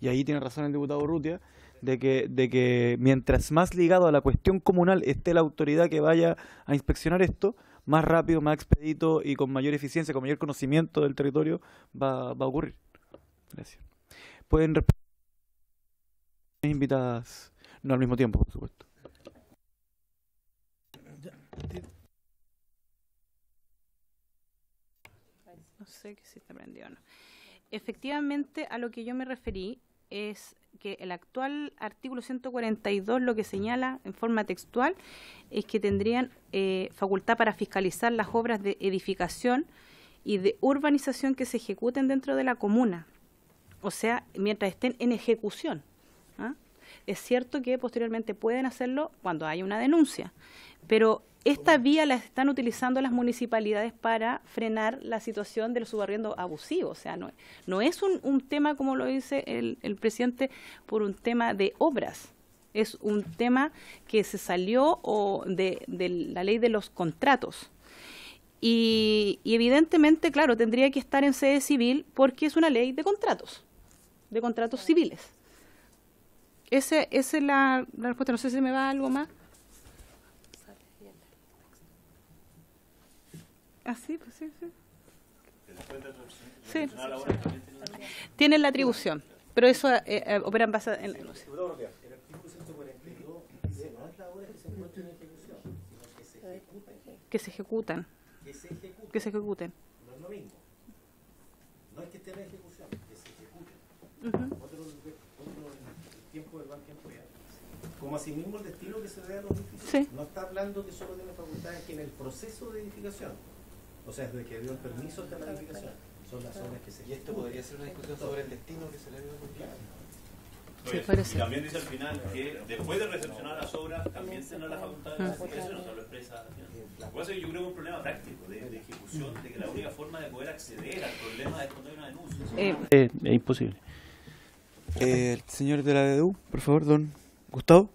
Y ahí tiene razón el diputado Rutia de que, de que mientras más ligado a la cuestión comunal esté la autoridad que vaya a inspeccionar esto, más rápido, más expedito y con mayor eficiencia, con mayor conocimiento del territorio va, va a ocurrir. Gracias. Pueden responder invitadas, no al mismo tiempo, por supuesto.
No sé si está prendido o no. Efectivamente, a lo que yo me referí es que el actual artículo 142 lo que señala en forma textual es que tendrían eh, facultad para fiscalizar las obras de edificación y de urbanización que se ejecuten dentro de la comuna, o sea, mientras estén en ejecución. ¿ah? Es cierto que posteriormente pueden hacerlo cuando hay una denuncia, pero esta vía la están utilizando las municipalidades para frenar la situación del subarriendo abusivo. O sea, no, es un, tema, como lo dice el, presidente, por un tema de obras es un tema que se salió de, la ley de los contratos. Y, evidentemente, claro, tendría que estar en sede civil porque es una ley de contratos, de contratos civiles. Ese, esa es la respuesta. No sé si me va algo más. Ah, sí, pues sí, sí. Tienen la atribución, pero eso eh, eh, opera en base en, la sé. que se ejecutan. Que se ejecuten. Que se ejecuten.
No es lo mismo. No es que esté en ejecución, que se ejecuten. otro, el tiempo del banco empleado. Como asimismo el destino que se vea los edificios. No está hablando que solo tiene facultades, que en el proceso de edificación o sea, desde que dio el permiso la planificación, son las obras que se... Y esto podría ser una discusión sobre el destino que se le dio a la y también dice al final que después de recepcionar las obras también tendrá la facultad de clasificación, o sea, lo expresa yo
creo que es un problema práctico de, ejecución, de que la única forma de poder acceder al problema es cuando hay una denuncia. Eh, es
imposible. Eh, el señor de la EDU, por favor, don Gustavo.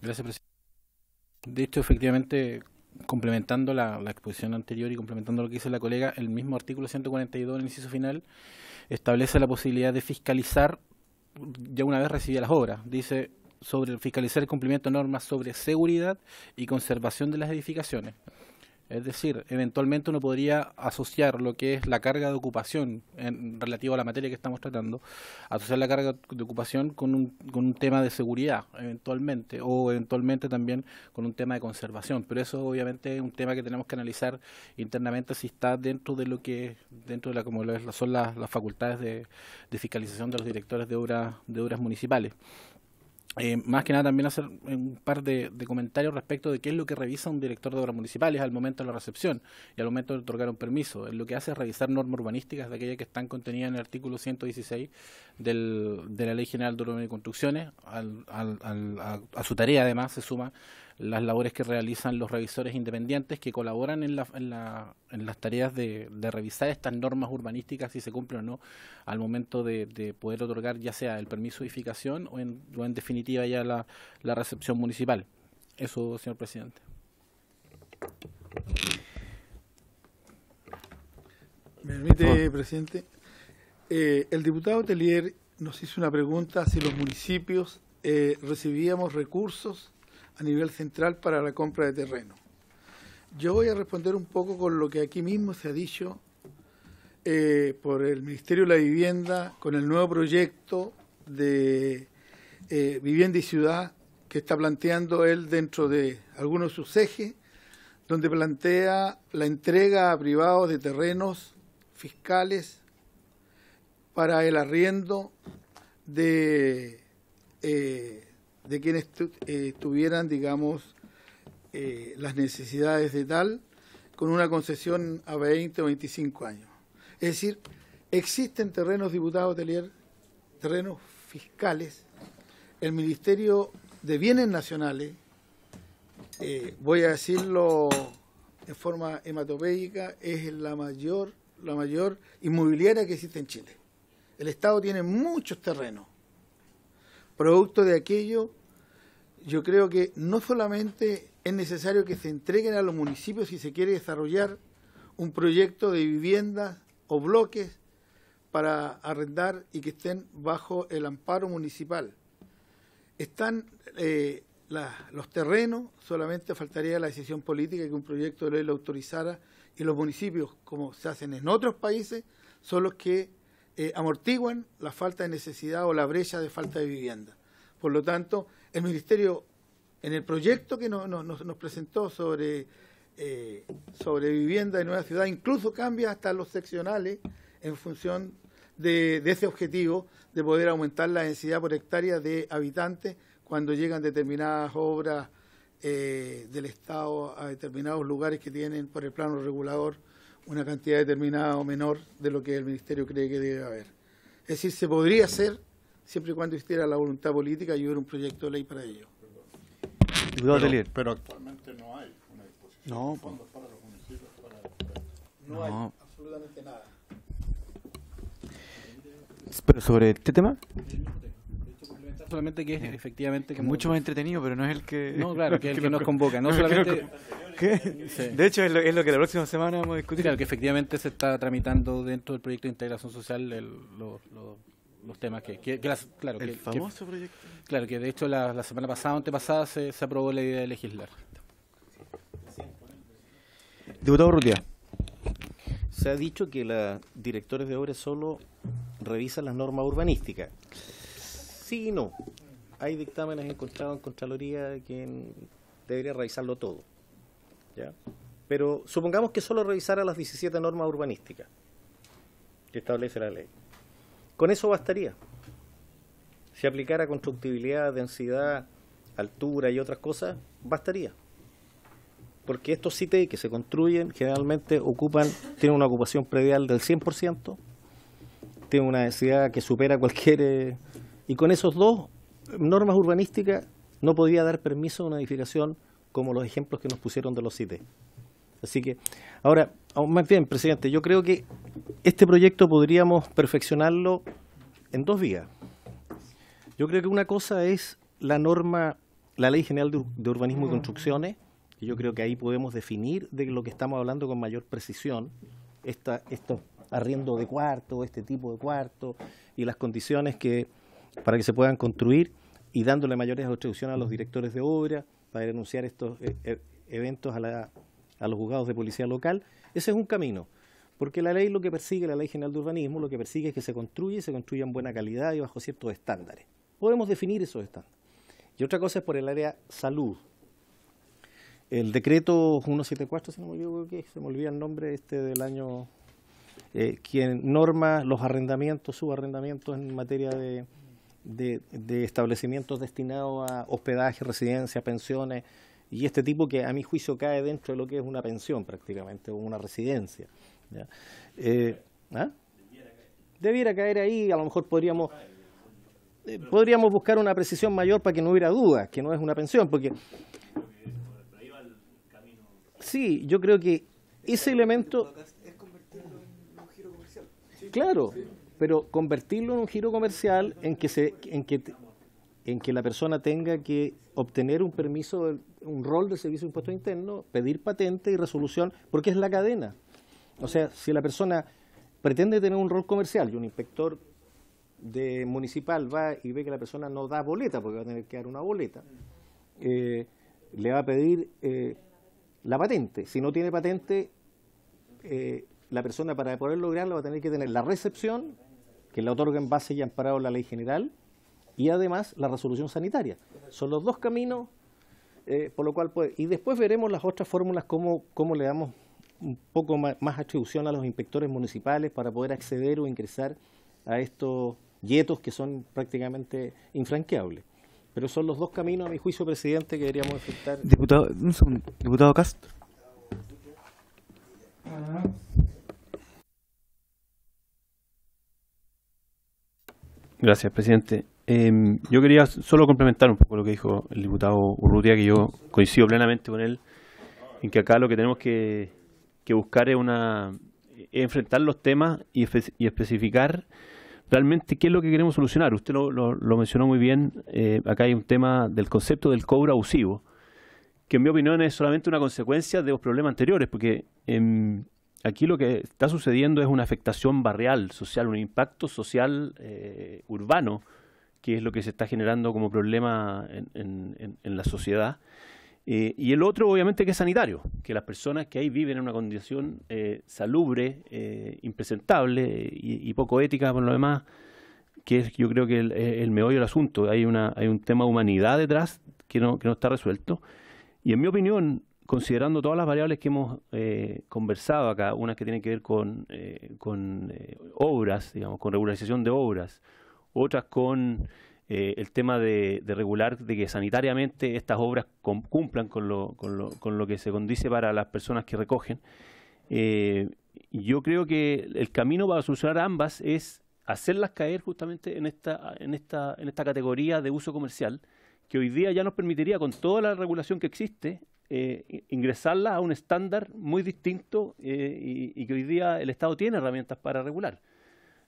Gracias, presidente. De hecho, efectivamente, complementando la, exposición anterior y complementando lo que dice la colega, el mismo artículo 142, el inciso final, establece la posibilidad de fiscalizar ya una vez recibidas las obras. Dice sobre fiscalizar el cumplimiento de normas sobre seguridad y conservación de las edificaciones. Es decir, eventualmente uno podría asociar lo que es la carga de ocupación en relativo a la materia que estamos tratando, asociar la carga de ocupación con un, con un tema de seguridad, eventualmente, o eventualmente también con un tema de conservación. Pero eso obviamente es un tema que tenemos que analizar internamente si está dentro de lo que dentro de la como son las, facultades de, fiscalización de los directores de de obras municipales. Eh, más que nada también hacer un par de, comentarios respecto de qué es lo que revisa un director de obras municipales al momento de la recepción y al momento de otorgar un permiso. Lo que hace es revisar normas urbanísticas de aquellas que están contenidas en el artículo 116 del, de la Ley General de Urbanismo y Construcciones. a, su tarea además se suma las labores que realizan los revisores independientes que colaboran en, las tareas de, revisar estas normas urbanísticas, si se cumplen o no, al momento de, poder otorgar ya sea el permiso de edificación o en, definitiva ya la, recepción municipal. Eso, señor presidente.
Me permite, presidente. Eh, el diputado Telier nos hizo una pregunta si los municipios eh, recibíamos recursos a nivel central para la compra de terreno. Yo voy a responder un poco con lo que aquí mismo se ha dicho eh, por el Ministerio de la Vivienda con el nuevo proyecto de eh, vivienda y ciudad que está planteando él dentro de algunos de sus ejes, donde plantea la entrega a privados de terrenos fiscales para el arriendo de eh, de quienes eh, tuvieran, digamos, eh, las necesidades de tal, con una concesión a 20 o 25 años. Es decir, existen terrenos, diputados lier terrenos fiscales. El Ministerio de Bienes Nacionales, eh, voy a decirlo en forma hematopédica, es la mayor, la mayor inmobiliaria que existe en Chile. El Estado tiene muchos terrenos producto de aquello, yo creo que no solamente es necesario que se entreguen a los municipios si se quiere desarrollar un proyecto de viviendas o bloques para arrendar y que estén bajo el amparo municipal. Están eh, los terrenos, solamente faltaría la decisión política que un proyecto de ley lo autorizara y los municipios, como se hacen en otros países, son los que eh, amortiguan la falta de necesidad o la brecha de falta de vivienda. Por lo tanto, el Ministerio, en el proyecto que nos, presentó sobre, eh, sobre vivienda de nueva ciudad, incluso cambia hasta los seccionales en función de, ese objetivo de poder aumentar la densidad por hectárea de habitantes cuando llegan determinadas obras eh, del Estado a determinados lugares que tienen por el plano regulador una cantidad determinada o menor de lo que el Ministerio cree que debe haber. Es decir, se podría hacer siempre y cuando existiera la voluntad política y hubiera un proyecto de ley para ello. Pero,
actualmente no hay una disposición no, de pues. fondos para los municipios. Para no, no, hay
absolutamente nada. ¿Pero sobre este tema?
solamente que es efectivamente... que Mucho más entretenido, pero no es el que... No, claro, el que, nos convoca. No solamente... De hecho, es lo, que la próxima semana vamos a discutir. Claro, que efectivamente se está tramitando dentro del proyecto de integración social el, los temas que... claro, el famoso proyecto. Claro, que de hecho la, semana pasada, antepasada, se, aprobó la idea de legislar.
Diputado Rutia.
Se ha dicho que los directores de obras solo
revisan las normas urbanísticas. Sí y no. Hay dictámenes encontrados en Contraloría quien debería revisarlo todo. Pero supongamos que solo revisara las 17 normas urbanísticas que establece la ley. Con eso bastaría. Si aplicara constructibilidad, densidad, altura y otras cosas, bastaría. Porque estos sitios que se construyen generalmente ocupan, tienen una ocupación predial del 100%, tienen una densidad que supera cualquier eh, y con esos dos normas urbanísticas no podía dar permiso a una edificación como los ejemplos que nos pusieron de los CITES. Así que, ahora, más bien, presidente, yo creo que este proyecto podríamos perfeccionarlo en dos vías. Yo creo que una cosa es la norma, la Ley General de, Urbanismo y Construcciones, que yo creo que ahí podemos definir de lo que estamos hablando con mayor precisión, esta, estos arriendo de cuarto, este tipo de cuarto, y las condiciones que para que se puedan construir y dándole mayores atribuciones a los directores de obra para denunciar estos eh, eh, eventos a, la, a los juzgados de policía local. Ese es un camino, porque la ley lo que persigue, la ley general de urbanismo, lo que persigue es que se construya y se construya en buena calidad y bajo ciertos estándares. Podemos definir esos estándares. Y otra cosa es por el área salud. El decreto 174, me se me olvida el nombre este del año, eh, quien norma los arrendamientos, subarrendamientos en materia de, de, establecimientos destinados a hospedaje, residencias, pensiones y este tipo que a mi juicio cae dentro de lo que es una pensión prácticamente o una residencia. Eh, ¿ah? Debiera caer ahí, a lo mejor podríamos eh, podríamos buscar una precisión mayor para que no hubiera dudas, que no es una pensión, porque sí, yo creo que ese elemento es convertirlo en un giro comercial. Claro pero convertirlo en un giro comercial en que, se, en que, en que la persona tenga que obtener un permiso, un rol de servicio de impuesto interno, pedir patente y resolución, porque es la cadena. O sea, si la persona pretende tener un rol comercial y un inspector de municipal va y ve que la persona no da boleta, porque va a tener que dar una boleta, eh, le va a pedir eh, la patente. Si no tiene patente, eh, la persona para poder lograrlo va a tener que tener la recepción que la otorga en base y amparado la ley general y además la resolución sanitaria. Son los dos caminos, eh, por lo cual puede. Y después veremos las otras fórmulas, cómo, le damos un poco más, más, atribución a los inspectores municipales para poder acceder o ingresar a estos yetos que son prácticamente infranqueables. Pero son los dos caminos, a mi juicio, presidente, que deberíamos efectuar.
Diputado, Diputado Castro.
Gracias, presidente. Em, yo quería solo complementar un poco lo que dijo el diputado Urrutia, que yo coincido plenamente con él, en que acá lo que tenemos que, buscar es una enfrentar los temas y, especificar realmente qué es lo que queremos solucionar. Usted lo, lo, mencionó muy bien, eh, acá hay un tema del concepto del cobro abusivo, que en mi opinión es solamente una consecuencia de los problemas anteriores, porque em, Aquí lo que está sucediendo es una afectación barrial social, un impacto social eh, urbano, que es lo que se está generando como problema en, la sociedad. Eh, y el otro, obviamente, que es sanitario, que las personas que ahí viven en una condición eh, salubre, impresentable y, poco ética por lo demás, que es yo creo que el, el meollo del asunto. Hay, hay un tema de humanidad detrás que no, que no está resuelto. Y en mi opinión, considerando todas las variables que hemos eh, conversado acá, unas que tienen que ver con, eh, eh, obras, digamos, con regularización de obras, otras con el tema de, regular de que sanitariamente estas obras cumplan con lo, que se condice para las personas que recogen. yo creo que el camino para solucionar ambas es hacerlas caer justamente en esta, en esta, en esta categoría de uso comercial, que hoy día ya nos permitiría, con toda la regulación que existe, eh, ingresarlas a un estándar muy distinto eh, y, que hoy día el Estado tiene herramientas para regular.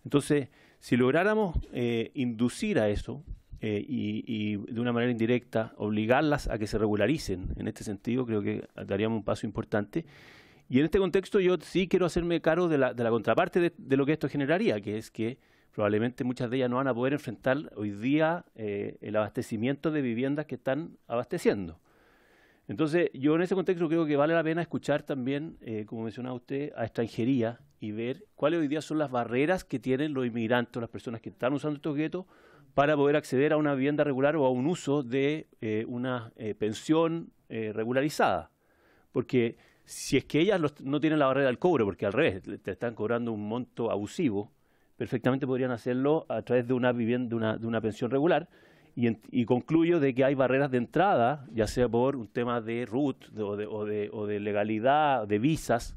Entonces, si lográramos eh, inducir a eso y, de una manera indirecta obligarlas a que se regularicen, en este sentido creo que daríamos un paso importante. Y en este contexto yo sí quiero hacerme cargo de la, contraparte de, lo que esto generaría, que es que probablemente muchas de ellas no van a poder enfrentar hoy día el abastecimiento de viviendas que están abasteciendo. Entonces, yo en ese contexto creo que vale la pena escuchar también, eh, como mencionaba usted, a extranjería y ver cuáles hoy día son las barreras que tienen los inmigrantes, las personas que están usando estos guetos, para poder acceder a una vivienda regular o a un uso de eh, una eh, pensión regularizada. Porque si es que ellas no tienen la barrera del cobro, porque al revés, te están cobrando un monto abusivo, perfectamente podrían hacerlo a través de una, vivienda, de una, de una pensión regular y, concluyo de que hay barreras de entrada, ya sea por un tema de root o, de, legalidad, de visas,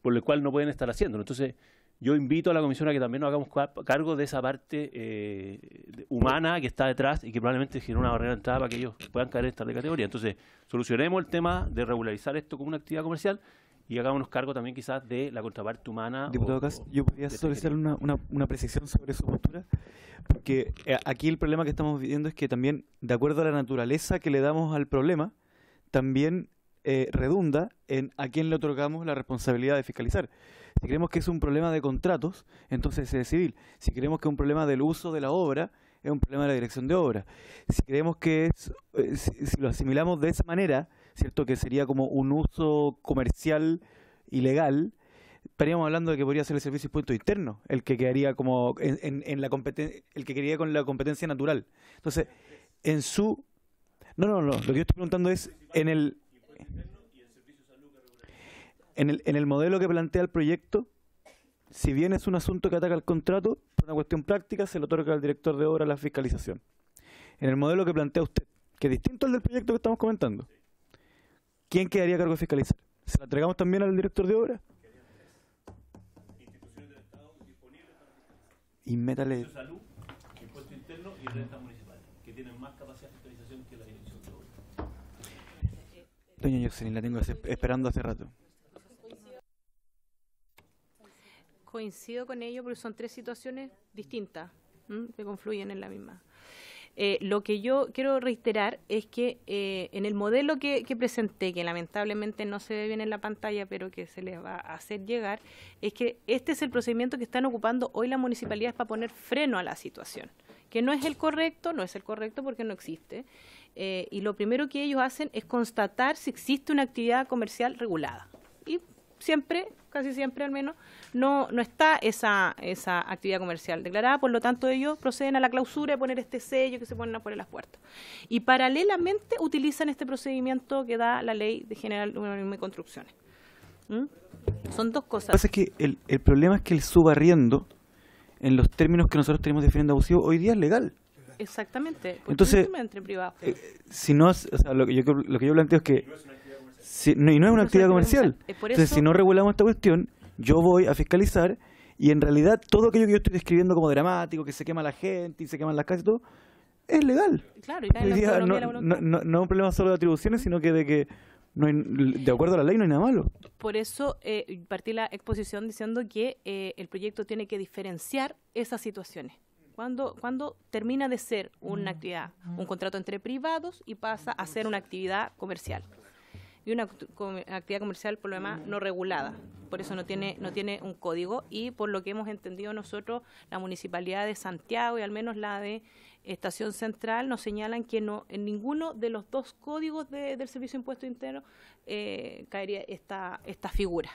por lo cual no pueden estar haciéndolo. Entonces, yo invito a la comisión a que también nos hagamos cargo de esa parte eh, humana que está detrás y que probablemente genera una barrera de entrada para que ellos puedan caer en esta categoría. Entonces, solucionemos el tema de regularizar esto como una actividad comercial y hagámonos cargo también quizás de la contraparte humana. Diputado Cas, yo podría este solicitar
una, precisión sobre su postura, porque eh, aquí el problema que estamos viviendo es que también, de acuerdo a la naturaleza que le damos al problema, también eh, redunda en a quién le otorgamos la responsabilidad de fiscalizar. Si creemos que es un problema de contratos, entonces es civil. Si creemos que es un problema del uso de la obra, es un problema de la dirección de obra. Si creemos que es, eh, si lo asimilamos de esa manera, ¿cierto? Que sería como un uso comercial ilegal, estaríamos hablando de que podría ser el servicio impuesto interno, el que quedaría como en, la el que quedaría con la competencia natural. Entonces, en su no, no, no, lo que yo estoy preguntando es en el en el, en el modelo que plantea el proyecto, si bien es un asunto que ataca al contrato, por una cuestión práctica se le otorga al director de obra la fiscalización. En el modelo que plantea usted, que es distinto al del proyecto que estamos comentando, ¿quién quedaría a cargo de fiscalizar? ¿Se la entregamos también al director de obra? Instituciones disponibles Y métale.
Salud, impuesto interno y renta municipal, que tienen más capacidad de fiscalización que la dirección de obra.
Doña Jocelyn, la tengo esperando hace rato.
Coincido con ello porque son tres situaciones distintas que confluyen en la misma. Eh, lo que yo quiero reiterar es que eh, en el modelo que, presenté, que lamentablemente no se ve bien en la pantalla, pero que se les va a hacer llegar, es que este es el procedimiento que están ocupando hoy las municipalidades para poner freno a la situación, que no es el correcto, no es el correcto porque no existe. Eh, y lo primero que ellos hacen es constatar si existe una actividad comercial regulada. Y siempre casi siempre al menos, no, no está esa, esa actividad comercial declarada, por lo tanto ellos proceden a la clausura y poner este sello que se ponen a poner las puertas. Y paralelamente utilizan este procedimiento que da la ley de general de construcciones. ¿Mm? Son dos cosas. Lo que pasa es
que el, problema es que el subarriendo, en los términos que nosotros tenemos definiendo abusivo, hoy día es legal.
Exactamente. Pues Entonces, eh,
si no, lo, que yo, lo que yo planteo es que no, y no es una actividad comercial. Eh, Entonces, si no regulamos esta cuestión, yo voy a fiscalizar y en realidad todo aquello que yo estoy describiendo como dramático, que se quema la gente y se queman las casas y todo, es legal. Claro, y no, no, no, es un problema solo de atribuciones, sino que de que no de acuerdo a la ley no hay nada malo.
Por eso eh, partí la exposición diciendo que eh, el proyecto tiene que diferenciar esas situaciones. Cuando, cuando termina de ser una mm. actividad, un contrato entre privados y pasa a ser una actividad comercial y una actividad comercial por lo demás no regulada. Por eso no tiene, no tiene un código y por lo que hemos entendido nosotros, la Municipalidad de Santiago y al menos la de Estación Central nos señalan que no en ninguno de los dos códigos de, del Servicio de Impuesto Interno eh, caería esta, esta figura.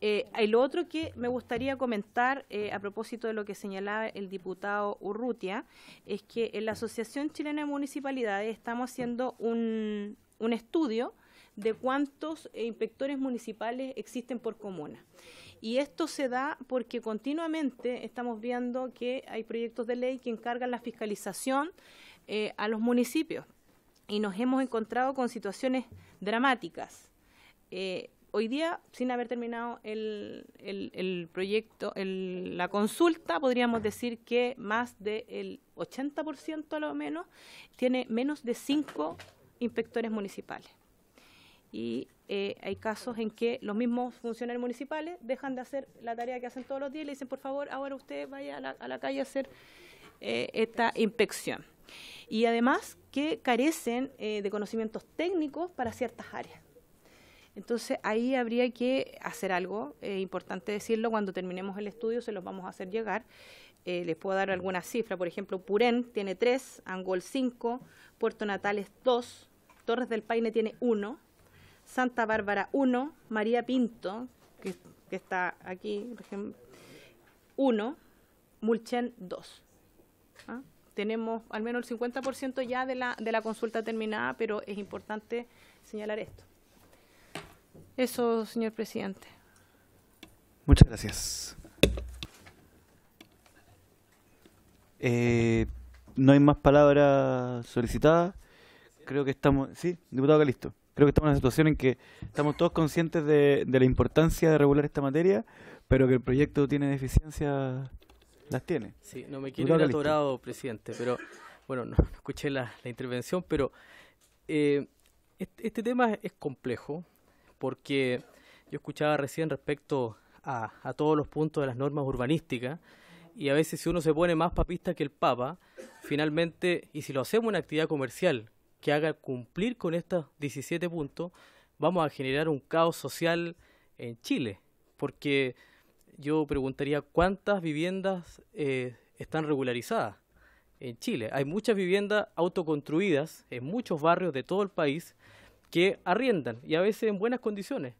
Eh, lo otro que me gustaría comentar eh, a propósito de lo que señalaba el diputado Urrutia es que en la Asociación Chilena de Municipalidades estamos haciendo un, un estudio de cuántos eh, inspectores municipales existen por comuna. Y esto se da porque continuamente estamos viendo que hay proyectos de ley que encargan la fiscalización eh, a los municipios y nos hemos encontrado con situaciones dramáticas. Eh, hoy día, sin haber terminado el, proyecto, la consulta, podríamos decir que más del 80% a lo menos tiene menos de cinco inspectores municipales y eh, hay casos en que los mismos funcionarios municipales dejan de hacer la tarea que hacen todos los días y le dicen, por favor, ahora usted vaya a la, calle a hacer eh, esta inspección. Y además que carecen eh, de conocimientos técnicos para ciertas áreas. Entonces ahí habría que hacer algo, es importante decirlo, cuando terminemos el estudio se los vamos a hacer llegar. les puedo dar alguna cifra. por ejemplo, Purén tiene tres, Angol cinco, Puerto Natales dos, Torres del Paine tiene uno, Santa Bárbara 1, María Pinto, que, está aquí, 1, Mulchen 2. ¿ah? Tenemos al menos el 50% ya de la, de la consulta terminada, pero es importante señalar esto. Eso, señor presidente.
Muchas gracias. Eh, no hay más palabras solicitadas. Creo que estamos. Sí, diputado Calisto creo que estamos en una situación en que estamos todos conscientes de, la importancia de regular esta materia, pero que el proyecto tiene deficiencias, las tiene. Sí, no me quiero ir atorado,
presidente, pero bueno, no, escuché la, intervención, pero eh, este, tema es complejo porque yo escuchaba recién respecto a, a todos los puntos de las normas urbanísticas y a veces si uno se pone más papista que el Papa, finalmente, y si lo hacemos una actividad comercial, que haga cumplir con estos 17 puntos, vamos a generar un caos social en Chile. Porque yo preguntaría cuántas viviendas eh, están regularizadas en Chile. Hay muchas viviendas autoconstruidas en muchos barrios de todo el país que arriendan y a veces en buenas condiciones.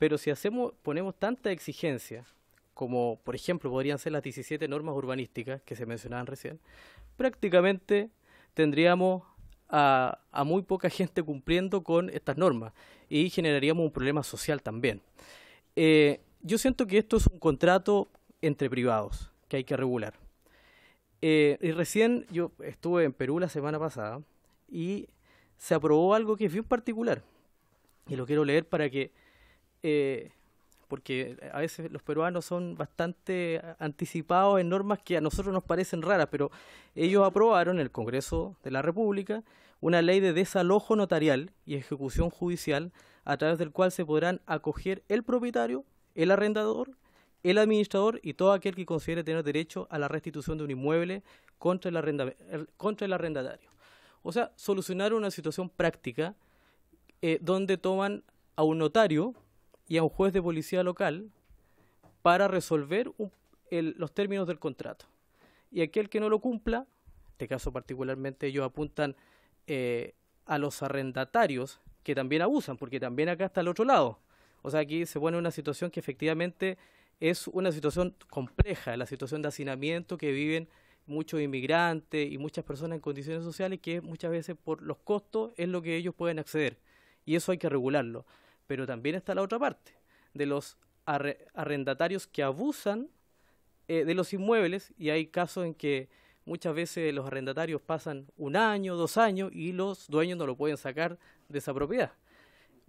Pero si hacemos, ponemos tanta exigencia, como por ejemplo podrían ser las 17 normas urbanísticas que se mencionaban recién, prácticamente tendríamos a, muy poca gente cumpliendo con estas normas y generaríamos un problema social también. Eh, yo siento que esto es un contrato entre privados que hay que regular. Eh, y recién yo estuve en Perú la semana pasada y se aprobó algo que es bien particular. Y lo quiero leer para que... Eh, porque a veces los peruanos son bastante anticipados en normas que a nosotros nos parecen raras, pero ellos aprobaron en el Congreso de la República una ley de desalojo notarial y ejecución judicial a través del cual se podrán acoger el propietario, el arrendador, el administrador y todo aquel que considere tener derecho a la restitución de un inmueble contra el, arrendatario. O sea, solucionar una situación práctica eh, donde toman a un notario y a un juez de policía local para resolver los términos del contrato. Y aquel que no lo cumpla, este caso particularmente ellos apuntan eh, a los arrendatarios que también abusan, porque también acá está el otro lado. O sea, aquí se pone una situación que efectivamente es una situación compleja, la situación de hacinamiento que viven muchos inmigrantes y muchas personas en condiciones sociales, que muchas veces por los costos es lo que ellos pueden acceder. Y eso hay que regularlo. Pero también está la otra parte, de los arrendatarios que abusan eh, de los inmuebles, y hay casos en que muchas veces los arrendatarios pasan un año, dos años y los dueños no lo pueden sacar de esa propiedad.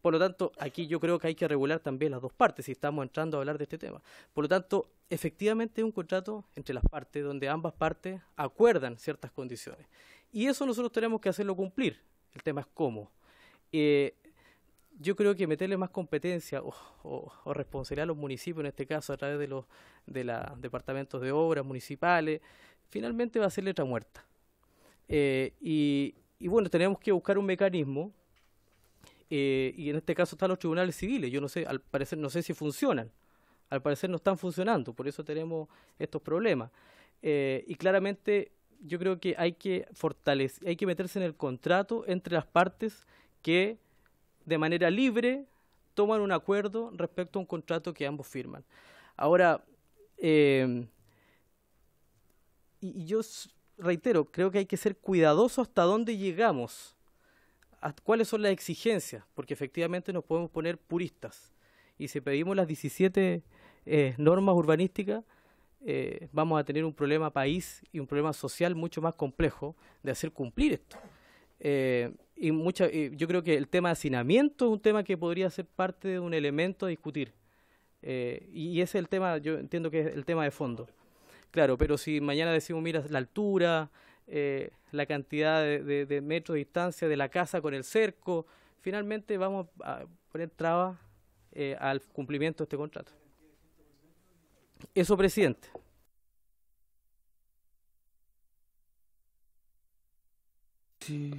Por lo tanto, aquí yo creo que hay que regular también las dos partes si estamos entrando a hablar de este tema. Por lo tanto, efectivamente es un contrato entre las partes donde ambas partes acuerdan ciertas condiciones. Y eso nosotros tenemos que hacerlo cumplir. El tema es cómo. Eh, yo creo que meterle más competencia o, responsabilidad a los municipios, en este caso a través de los de departamentos de obras municipales, finalmente va a ser letra muerta. Eh, y, bueno, tenemos que buscar un mecanismo, eh, y en este caso están los tribunales civiles, yo no sé, al parecer no sé si funcionan, al parecer no están funcionando, por eso tenemos estos problemas. Eh, y claramente yo creo que hay que fortalecer, hay que meterse en el contrato entre las partes que de manera libre toman un acuerdo respecto a un contrato que ambos firman. Ahora, y, yo reitero, creo que hay que ser cuidadoso hasta dónde llegamos, cuáles son las exigencias, porque efectivamente nos podemos poner puristas. Y si pedimos las 17 eh, normas urbanísticas, eh, vamos a tener un problema país y un problema social mucho más complejo de hacer cumplir esto. Eh, y mucha, yo creo que el tema de hacinamiento es un tema que podría ser parte de un elemento a discutir. y ese es el tema, yo entiendo que es el tema de fondo. Claro, pero si mañana decimos, mira, la altura, eh, la cantidad de, metros de distancia de la casa con el cerco, finalmente vamos a poner trabas eh, al cumplimiento de este contrato. Eso, presidente.
Sí.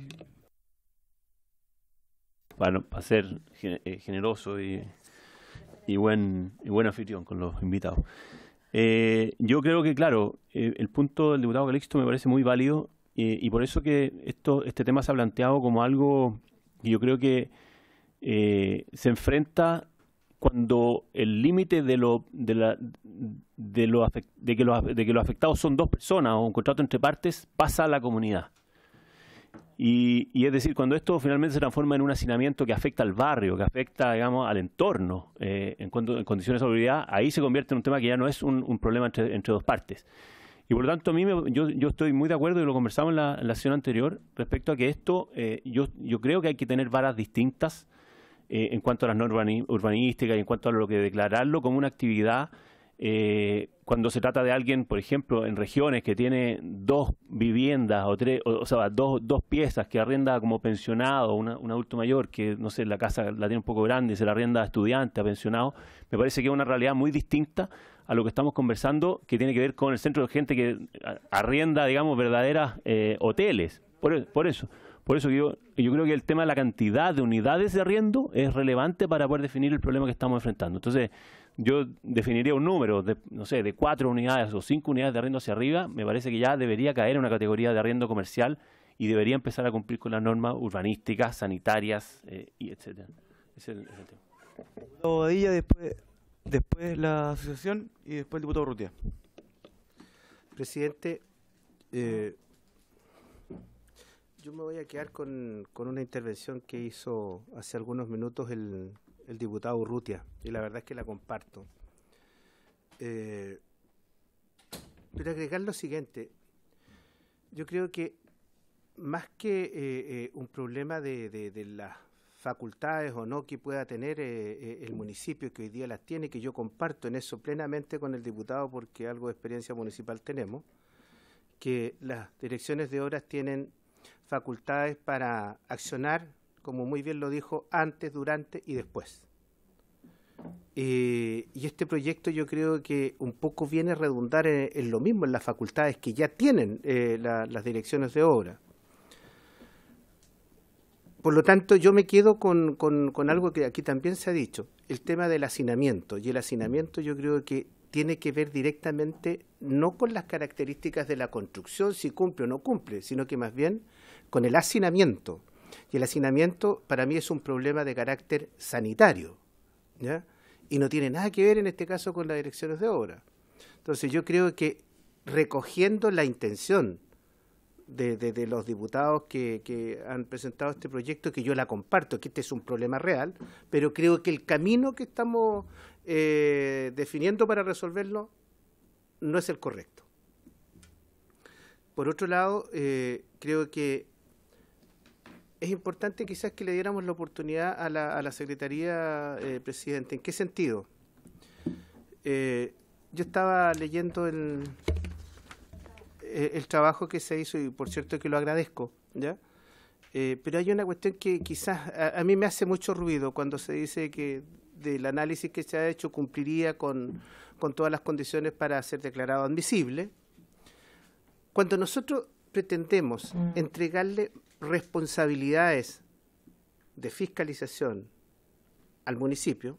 Bueno, para ser eh, generoso y, y, buen, y buen anfitrión con los invitados. Eh, yo creo que, claro, eh, el punto del diputado Calixto me parece muy válido eh, y por eso que esto, este tema se ha planteado como algo que yo creo que se enfrenta cuando el límite de lo de que los afectados son dos personas o un contrato entre partes pasa a la comunidad. Y, es decir, cuando esto finalmente se transforma en un hacinamiento que afecta al barrio, que afecta, digamos, al entorno, eh, en, cuanto, en condiciones de seguridad, ahí se convierte en un tema que ya no es un, problema entre, dos partes. Y por lo tanto, a mí yo, estoy muy de acuerdo, y lo conversamos en la, sesión anterior, respecto a que esto, eh, yo, yo creo que hay que tener varas distintas eh, en cuanto a las normas urbanísticas y en cuanto a lo que declararlo como una actividad eh, cuando se trata de alguien, por ejemplo, en regiones que tiene dos viviendas o tres, o, sea, dos, dos, piezas que arrienda como pensionado, una, un adulto mayor que, no sé, la casa la tiene un poco grande y se la arrienda a estudiante, a pensionado, me parece que es una realidad muy distinta a lo que estamos conversando, que tiene que ver con el centro de gente que arrienda, digamos, verdaderas eh, hoteles. Por, e, por eso. Por eso yo, yo creo que el tema de la cantidad de unidades de arriendo es relevante para poder definir el problema que estamos enfrentando. Entonces, yo definiría un número, de, no sé, de cuatro unidades o cinco unidades de arriendo hacia arriba, me parece que ya debería caer en una categoría de arriendo comercial y debería empezar a cumplir con las normas urbanísticas, sanitarias, eh, y etcétera. es el,
tema. después, después la asociación y después el diputado Rutia. Presidente, eh,
yo me voy a quedar con, con una intervención que hizo hace algunos minutos el el diputado Urrutia, y la verdad es que la comparto. Eh, pero agregar lo siguiente, yo creo que más que eh, eh, un problema de, de, las facultades o no que pueda tener el municipio, que hoy día las tiene, que yo comparto en eso plenamente con el diputado porque algo de experiencia municipal tenemos, que las direcciones de obras tienen facultades para accionar como muy bien lo dijo, antes, durante y después. Eh, y este proyecto yo creo que un poco viene a redundar en, lo mismo, en las facultades que ya tienen eh, las direcciones de obra. Por lo tanto, yo me quedo con, con, algo que aquí también se ha dicho, el tema del hacinamiento. Y el hacinamiento yo creo que tiene que ver directamente no con las características de la construcción, si cumple o no cumple, sino que más bien con el hacinamiento. Y el hacinamiento para mí es un problema de carácter sanitario, Y no tiene nada que ver en este caso con las direcciones de obra. Entonces yo creo que recogiendo la intención de, los diputados que, han presentado este proyecto, que yo la comparto, que este es un problema real, pero creo que el camino que estamos eh, definiendo para resolverlo no es el correcto. Por otro lado, eh, creo que es importante quizás que le diéramos la oportunidad a la, Secretaría, eh, Presidente. ¿En qué sentido? Eh, yo estaba leyendo eh, el, trabajo que se hizo y por cierto que lo agradezco, ¿ya? pero hay una cuestión que quizás a, mí me hace mucho ruido cuando se dice que del análisis que se ha hecho cumpliría con, con todas las condiciones para ser declarado admisible. Cuando nosotros pretendemos mm. entregarle responsabilidades de fiscalización al municipio,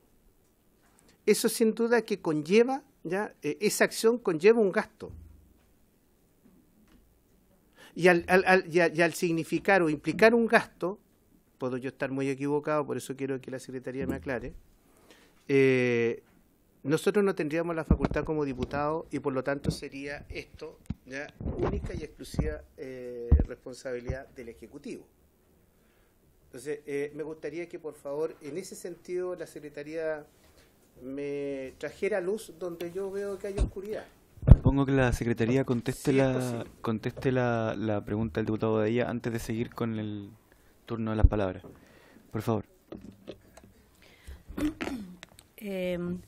eso sin duda que conlleva, ya, eh, esa acción conlleva un gasto. Y al, significar o implicar un gasto, puedo yo estar muy equivocado, por eso quiero que la Secretaría me aclare, eh, nosotros no tendríamos la facultad como diputado y por lo tanto sería esto ya, única y exclusiva eh, responsabilidad del Ejecutivo. Entonces, eh, me gustaría que por favor, en ese sentido, la Secretaría me trajera luz donde yo veo que hay oscuridad.
Supongo que la Secretaría conteste, la, conteste la, pregunta del diputado de ella antes de seguir con el turno de las palabras. Por favor.
Em,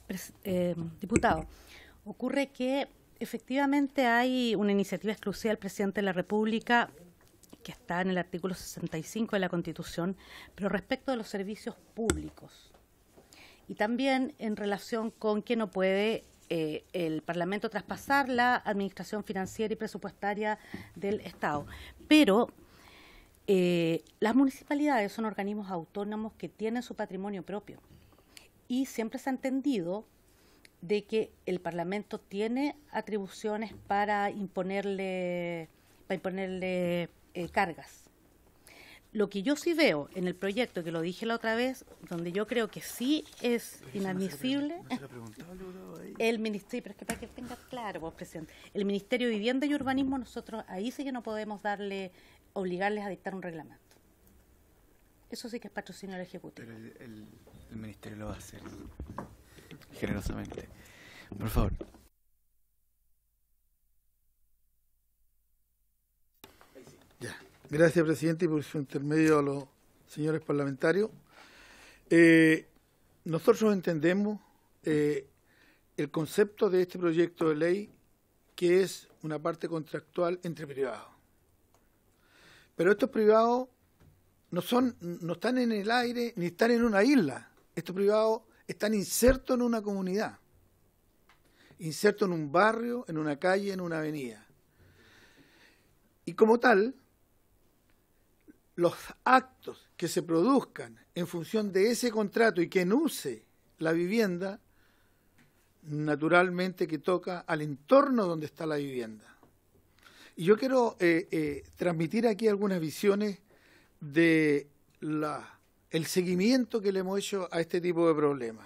em, diputado, ocurre que efectivamente hay una iniciativa exclusiva del presidente de la República que está en el artículo 65 de la Constitución, pero respecto de los servicios públicos. Y también en relación con que no puede eh, el Parlamento traspasar la administración financiera y presupuestaria del Estado. Pero eh, las municipalidades son organismos autónomos que tienen su patrimonio propio. Y siempre se ha entendido de que el Parlamento tiene atribuciones para imponerle, para imponerle eh, cargas. Lo que yo sí veo en el proyecto, que lo dije la otra vez, donde yo creo que sí es inadmisible, el ministerio, pero es que para que tenga claro, vos, presidente, el Ministerio de Vivienda y Urbanismo, nosotros ahí sí que no podemos darle, obligarles a dictar un reglamento. Eso sí que es patrocinio del Ejecutivo.
el Ministerio lo va a hacer generosamente. Por favor.
Gracias, presidente, y por su intermedio a los señores parlamentarios. Eh, nosotros entendemos eh, el concepto de este proyecto de ley que es una parte contractual entre privados. Pero estos privados no, son, no están en el aire ni están en una isla. Estos privados están insertos en una comunidad, insertos en un barrio, en una calle, en una avenida. Y como tal, los actos que se produzcan en función de ese contrato y quien use la vivienda, naturalmente que toca al entorno donde está la vivienda. Y yo quiero eh, eh, transmitir aquí algunas visiones de el seguimiento que le hemos hecho a este tipo de problemas.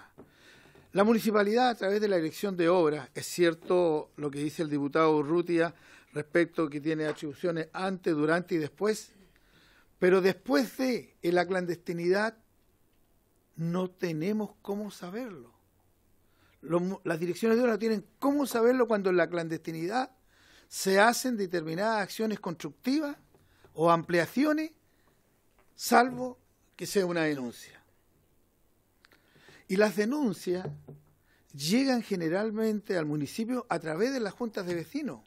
La municipalidad, a través de la dirección de obras, es cierto lo que dice el diputado Urrutia respecto que tiene atribuciones antes, durante y después pero después de la clandestinidad, no tenemos cómo saberlo. las direcciones de obra no tienen cómo saberlo cuando en la clandestinidad se hacen determinadas acciones constructivas o ampliaciones, salvo que sea una denuncia. Y las denuncias llegan generalmente al municipio a través de las juntas de vecinos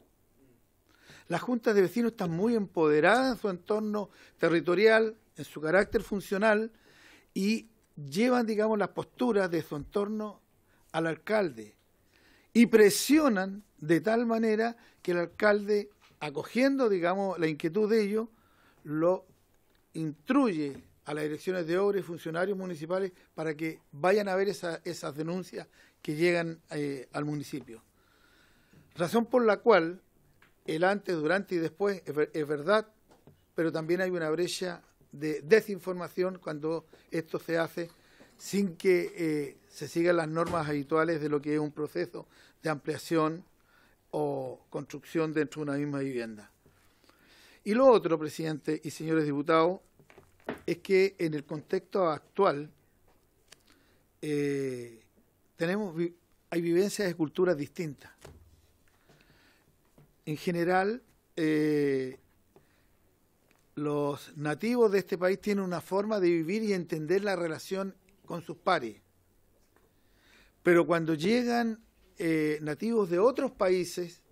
las juntas de vecinos están muy empoderadas en su entorno territorial, en su carácter funcional y llevan, digamos, las posturas de su entorno al alcalde y presionan de tal manera que el alcalde, acogiendo, digamos, la inquietud de ellos, lo instruye a las direcciones de obras y funcionarios municipales para que vayan a ver esas denuncias que llegan eh, al municipio. Razón por la cual el antes, durante y después es, verdad, pero también hay una brecha de desinformación cuando esto se hace sin que eh, se sigan las normas habituales de lo que es un proceso de ampliación o construcción dentro de una misma vivienda. Y lo otro, presidente y señores diputados, es que en el contexto actual eh, hay vivencias de culturas distintas en general, eh, los nativos de este país tienen una forma de vivir y entender la relación con sus pares. Pero cuando llegan eh, nativos de otros países,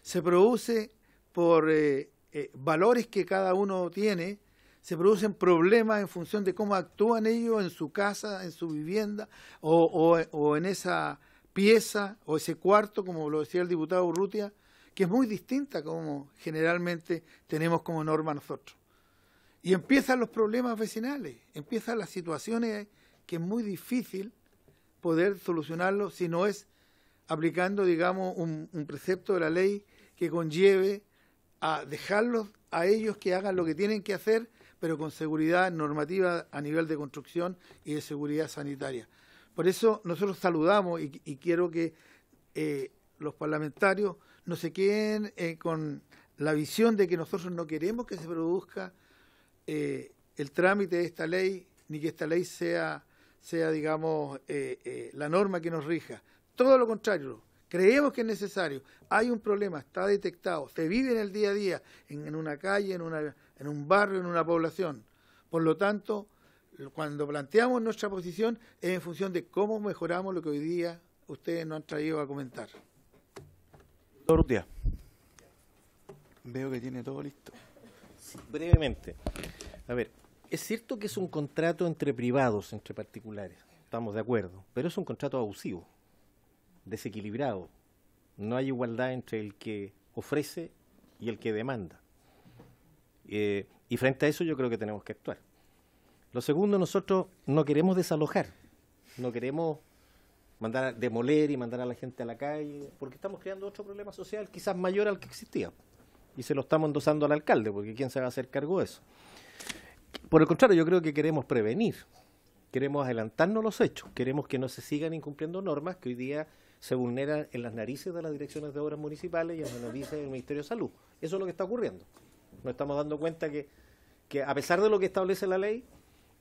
se produce por eh, valores que cada uno tiene, se producen problemas en función de cómo actúan ellos en su casa, en su vivienda o, o en esa pieza o ese cuarto, como lo decía el diputado Urrutia, que es muy distinta como generalmente tenemos como norma nosotros. Y empiezan los problemas vecinales, empiezan las situaciones que es muy difícil poder solucionarlo si no es aplicando, digamos, un, precepto de la ley que conlleve a dejarlos a ellos que hagan lo que tienen que hacer, pero con seguridad normativa a nivel de construcción y de seguridad sanitaria. Por eso nosotros saludamos y, quiero que eh, los parlamentarios no se queden eh, con la visión de que nosotros no queremos que se produzca eh, el trámite de esta ley, ni que esta ley sea, sea digamos, eh, la norma que nos rija. Todo lo contrario, creemos que es necesario. Hay un problema, está detectado, se vive en el día a día, en, una calle, en, una, en un barrio, en una población. Por lo tanto, cuando planteamos nuestra posición es en función de cómo mejoramos lo que hoy día ustedes nos han traído a comentar. Veo que tiene todo listo. brevemente. A ver, es cierto
que es un contrato entre privados, entre particulares, estamos de acuerdo, pero es un contrato abusivo, desequilibrado. No hay igualdad entre el que ofrece y el que demanda. Eh, y frente a eso yo creo que tenemos que actuar. Lo segundo, nosotros no queremos desalojar, no queremos mandar a demoler y mandar a la gente a la calle, porque estamos creando otro problema social quizás mayor al que existía. Y se lo estamos endosando al alcalde, porque ¿quién se va a hacer cargo de eso? Por el contrario, yo creo que queremos prevenir, queremos adelantarnos los hechos, queremos que no se sigan incumpliendo normas que hoy día se vulneran en las narices de las direcciones de obras municipales y en las narices del Ministerio de Salud. Eso es lo que está ocurriendo. no estamos dando cuenta que, a pesar de lo que establece la ley,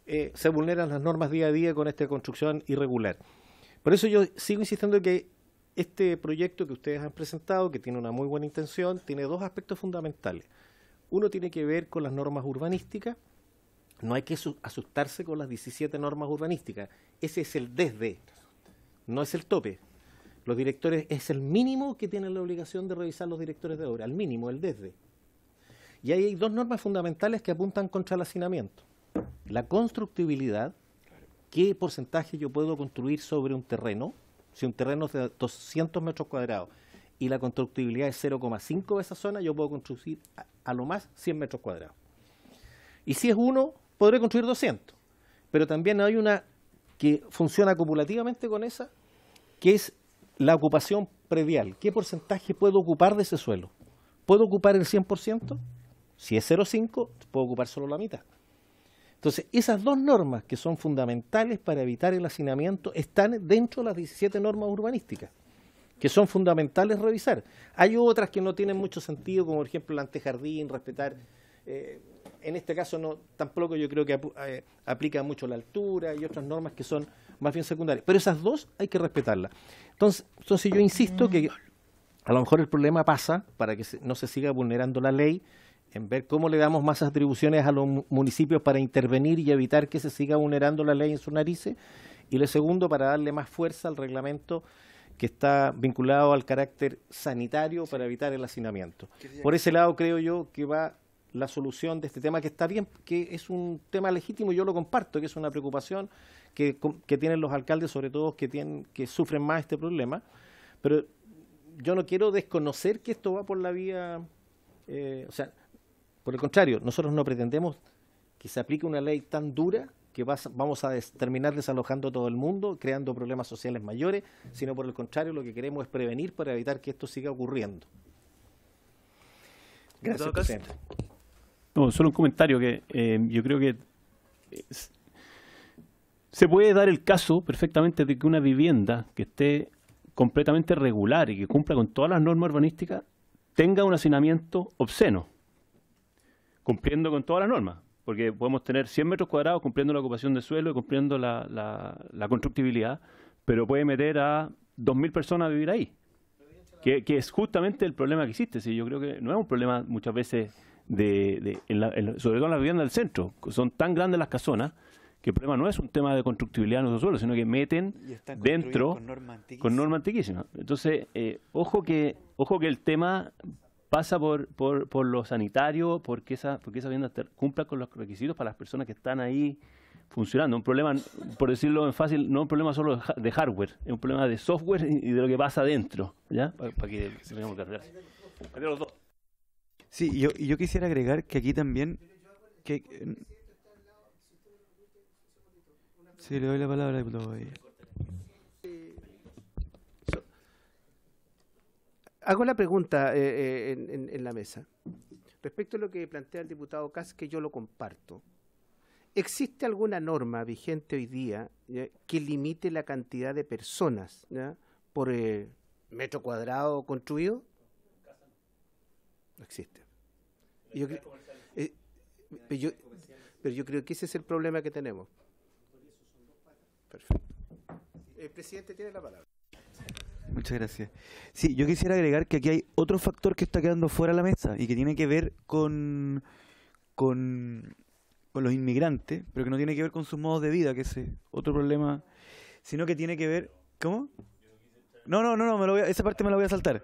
eh, se vulneran las normas día a día con esta construcción irregular. Por eso yo sigo insistiendo que este proyecto que ustedes han presentado, que tiene una muy buena intención, tiene dos aspectos fundamentales. Uno tiene que ver con las normas urbanísticas. No hay que asustarse con las 17 normas urbanísticas. Ese es el desde, no es el tope. Los directores es el mínimo que tienen la obligación de revisar los directores de obra, el mínimo, el desde. Y hay dos normas fundamentales que apuntan contra el hacinamiento. La constructibilidad qué porcentaje yo puedo construir sobre un terreno, si un terreno es de 200 metros cuadrados y la constructibilidad es 0,5 de esa zona, yo puedo construir a, lo más 100 metros cuadrados. Y si es 1, podré construir 200. Pero también hay una que funciona acumulativamente con esa, que es la ocupación predial. ¿Qué porcentaje puedo ocupar de ese suelo? ¿Puedo ocupar el 100%? Si es 0,5, puedo ocupar solo la mitad. Entonces, esas dos normas que son fundamentales para evitar el hacinamiento están dentro de las 17 normas urbanísticas, que son fundamentales revisar. Hay otras que no tienen mucho sentido, como por ejemplo el antejardín, respetar... Eh, en este caso no tampoco yo creo que eh, aplica mucho la altura y otras normas que son más bien secundarias. Pero esas dos hay que respetarlas. entonces yo insisto que a lo mejor el problema pasa para que no se siga vulnerando la ley en ver cómo le damos más atribuciones a los municipios para intervenir y evitar que se siga vulnerando la ley en sus narices. Y lo segundo, para darle más fuerza al reglamento que está vinculado al carácter sanitario para evitar el hacinamiento. Por ese lado creo yo que va la solución de este tema, que está bien, que es un tema legítimo, yo lo comparto, que es una preocupación que, que tienen los alcaldes, sobre todo que, tienen, que sufren más este problema, pero yo no quiero desconocer que esto va por la vía, eh, o sea, por el contrario, nosotros no pretendemos que se aplique una ley tan dura que vamos a terminar desalojando a todo el mundo, creando problemas sociales mayores, sino por el contrario, lo que queremos es prevenir para evitar que esto siga ocurriendo. Gracias, presidente.
solo un comentario que eh, yo creo que se puede dar el caso perfectamente de que una vivienda que esté completamente regular y que cumpla con todas las normas urbanísticas tenga un hacinamiento obsceno cumpliendo con todas las normas, porque podemos tener 100 metros cuadrados cumpliendo la ocupación de suelo y cumpliendo la, la, constructibilidad, pero puede meter a 2.000 personas a vivir ahí, que, es justamente el problema que existe. yo creo que no es un problema muchas veces, de, sobre todo en las viviendas del centro, son tan grandes las casonas que el problema no es un tema de constructibilidad de nuestro suelos, sino que meten dentro con normas antiquísima. Entonces, eh, ojo que ojo que el tema pasa por, por, por lo sanitario, porque esa, porque esa vivienda cumpla con los requisitos para las personas que están ahí funcionando. Un problema, por decirlo en fácil, no un problema solo de hardware, es un problema de software
y de lo que pasa adentro, ¿ya? Para,
que tengamos los dos.
Sí, yo, yo quisiera agregar que aquí también... Eh, sí, le doy la palabra
hago la pregunta eh, eh, en, la mesa. Respecto a lo que plantea el diputado Cas, que yo lo comparto. ¿Existe alguna norma vigente hoy día que limite la cantidad de personas por eh, metro cuadrado construido? No existe.
pero
yo creo que ese es el problema que tenemos. Perfecto. El presidente tiene la palabra.
Muchas gracias. Sí, yo quisiera agregar que aquí hay otro factor que está quedando fuera de la mesa y que tiene que ver con, con, con los inmigrantes, pero que no tiene que ver con sus modos de vida, que es otro problema, sino que tiene que ver... ¿Cómo? No, no, no, no me voy esa parte me la voy a saltar.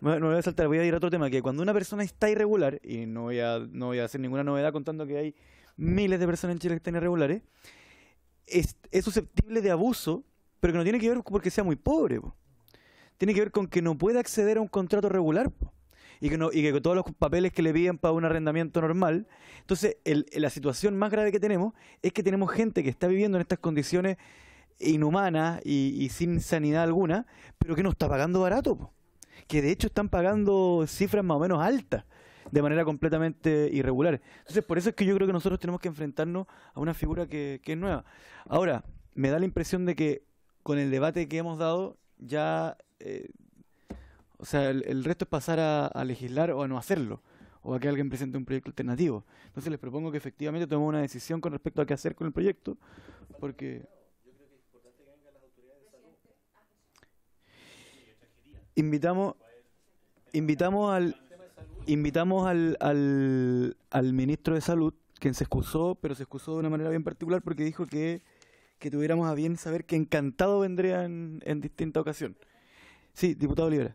Me, voy a saltar, voy a ir a otro tema, que cuando una persona está irregular, y no voy a, no voy a hacer ninguna novedad contando que hay miles de personas en Chile que están irregulares, es, susceptible de abuso, pero que no tiene que ver porque sea muy pobre tiene que ver con que no puede acceder a un contrato regular y que, no, y que todos los papeles que le piden para un arrendamiento normal. Entonces, la situación más grave que tenemos es que tenemos gente que está viviendo en estas condiciones inhumanas y, sin sanidad alguna, pero que no está pagando barato, que de hecho están pagando cifras más o menos altas de manera completamente irregular. Entonces, por eso es que yo creo que nosotros tenemos que enfrentarnos a una figura que es nueva. Ahora, me da la impresión de que con el debate que hemos dado ya eh, o sea, el, resto es pasar a, legislar o a no hacerlo, o a que alguien presente un proyecto alternativo. Entonces les propongo que efectivamente tomemos una decisión con respecto a qué hacer con el proyecto, porque... Invitamos, invitamos al invitamos al, al, ministro de Salud, quien se excusó, pero se excusó de una manera bien particular porque dijo que, que tuviéramos a bien saber que encantado vendría en distinta ocasión. Sí, diputado Libre.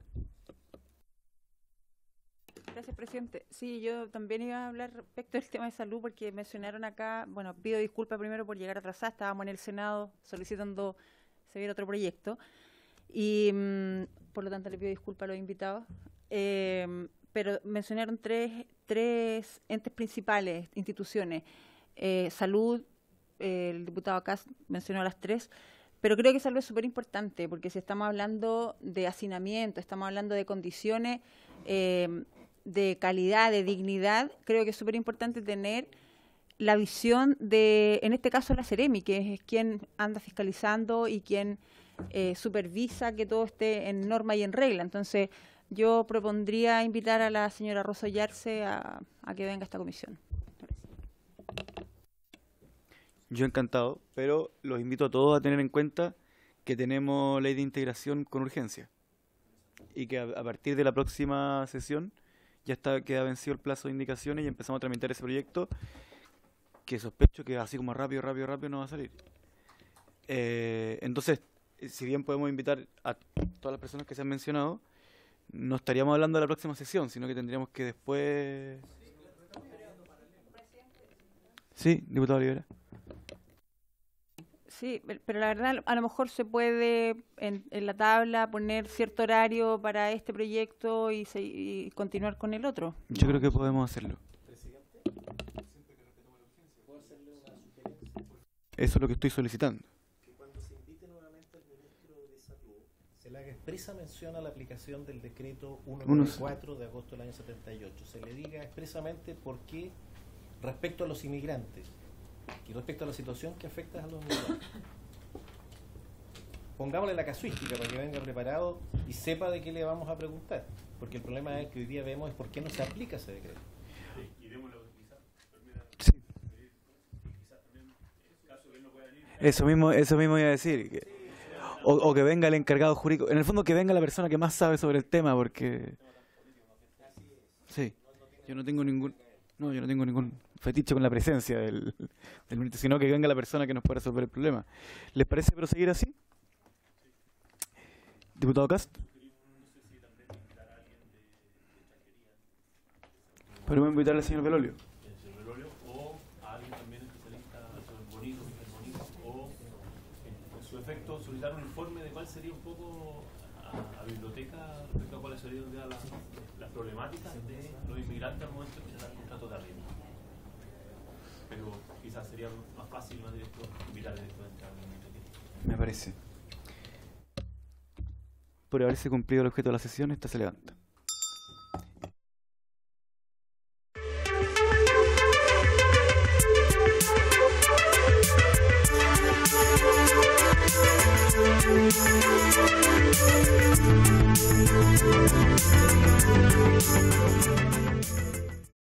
Gracias, presidente. Sí, yo también iba a hablar respecto del tema de salud, porque mencionaron acá, bueno, pido disculpas primero por llegar atrasada, estábamos en el Senado solicitando se viera otro proyecto, y mm, por lo tanto le pido disculpas a los invitados. Eh, pero mencionaron tres, tres entes principales, instituciones, eh, salud, eh, el diputado acá mencionó las tres, pero creo que es algo súper importante, porque si estamos hablando de hacinamiento, estamos hablando de condiciones eh, de calidad, de dignidad, creo que es súper importante tener la visión de, en este caso, la Ceremi, que es quien anda fiscalizando y quien eh, supervisa que todo esté en norma y en regla. Entonces, yo propondría invitar a la señora Rosa Yarse a, a que venga a esta comisión.
Yo encantado, pero los invito a todos a tener en cuenta que tenemos ley de integración con urgencia y que a, partir de la próxima sesión ya está queda vencido el plazo de indicaciones y empezamos a tramitar ese proyecto que sospecho que así como rápido, rápido, rápido no va a salir. Eh, entonces, si bien podemos invitar a todas las personas que se han mencionado, no estaríamos hablando de la próxima sesión, sino que tendríamos que después... Sí, diputado Olivera.
Sí, pero la verdad, a lo mejor se puede en, la tabla poner cierto horario para este proyecto y, continuar con el otro.
Yo
creo que podemos hacerlo. Eso es lo que estoy solicitando.
Que cuando se invite nuevamente al
ministro de Salud, se le haga expresa mención a la aplicación del decreto 1.4 de agosto del año 78. Se le diga expresamente por qué respecto a los inmigrantes y respecto a la situación que afecta a los Pongámosle la casuística para que venga preparado y sepa de qué le vamos a preguntar, porque el problema es que hoy día vemos es por qué no se aplica ese decreto.
Eso mismo, eso mismo iba a decir. O, o, que venga el encargado jurídico. En el fondo, que venga la persona que más sabe sobre el tema, porque. Sí. Yo no tengo ningún. No, yo no tengo ningún fetiche con la presencia del, ministro, sino que venga la persona que nos pueda resolver el problema. ¿Les parece proseguir así? Diputado Cast. ¿Podemos invitar al señor Velolio? o
a alguien también especialista bonito, o en su efecto solicitar un informe de cuál sería un poco a, biblioteca respecto a cuáles serían las, problemáticas de los inmigrantes al momento de el contrato de arriendo pero quizás sería más fácil, y más directo, en directamente a
Me parece. Por haberse cumplido el objeto de la sesión, esta se levanta.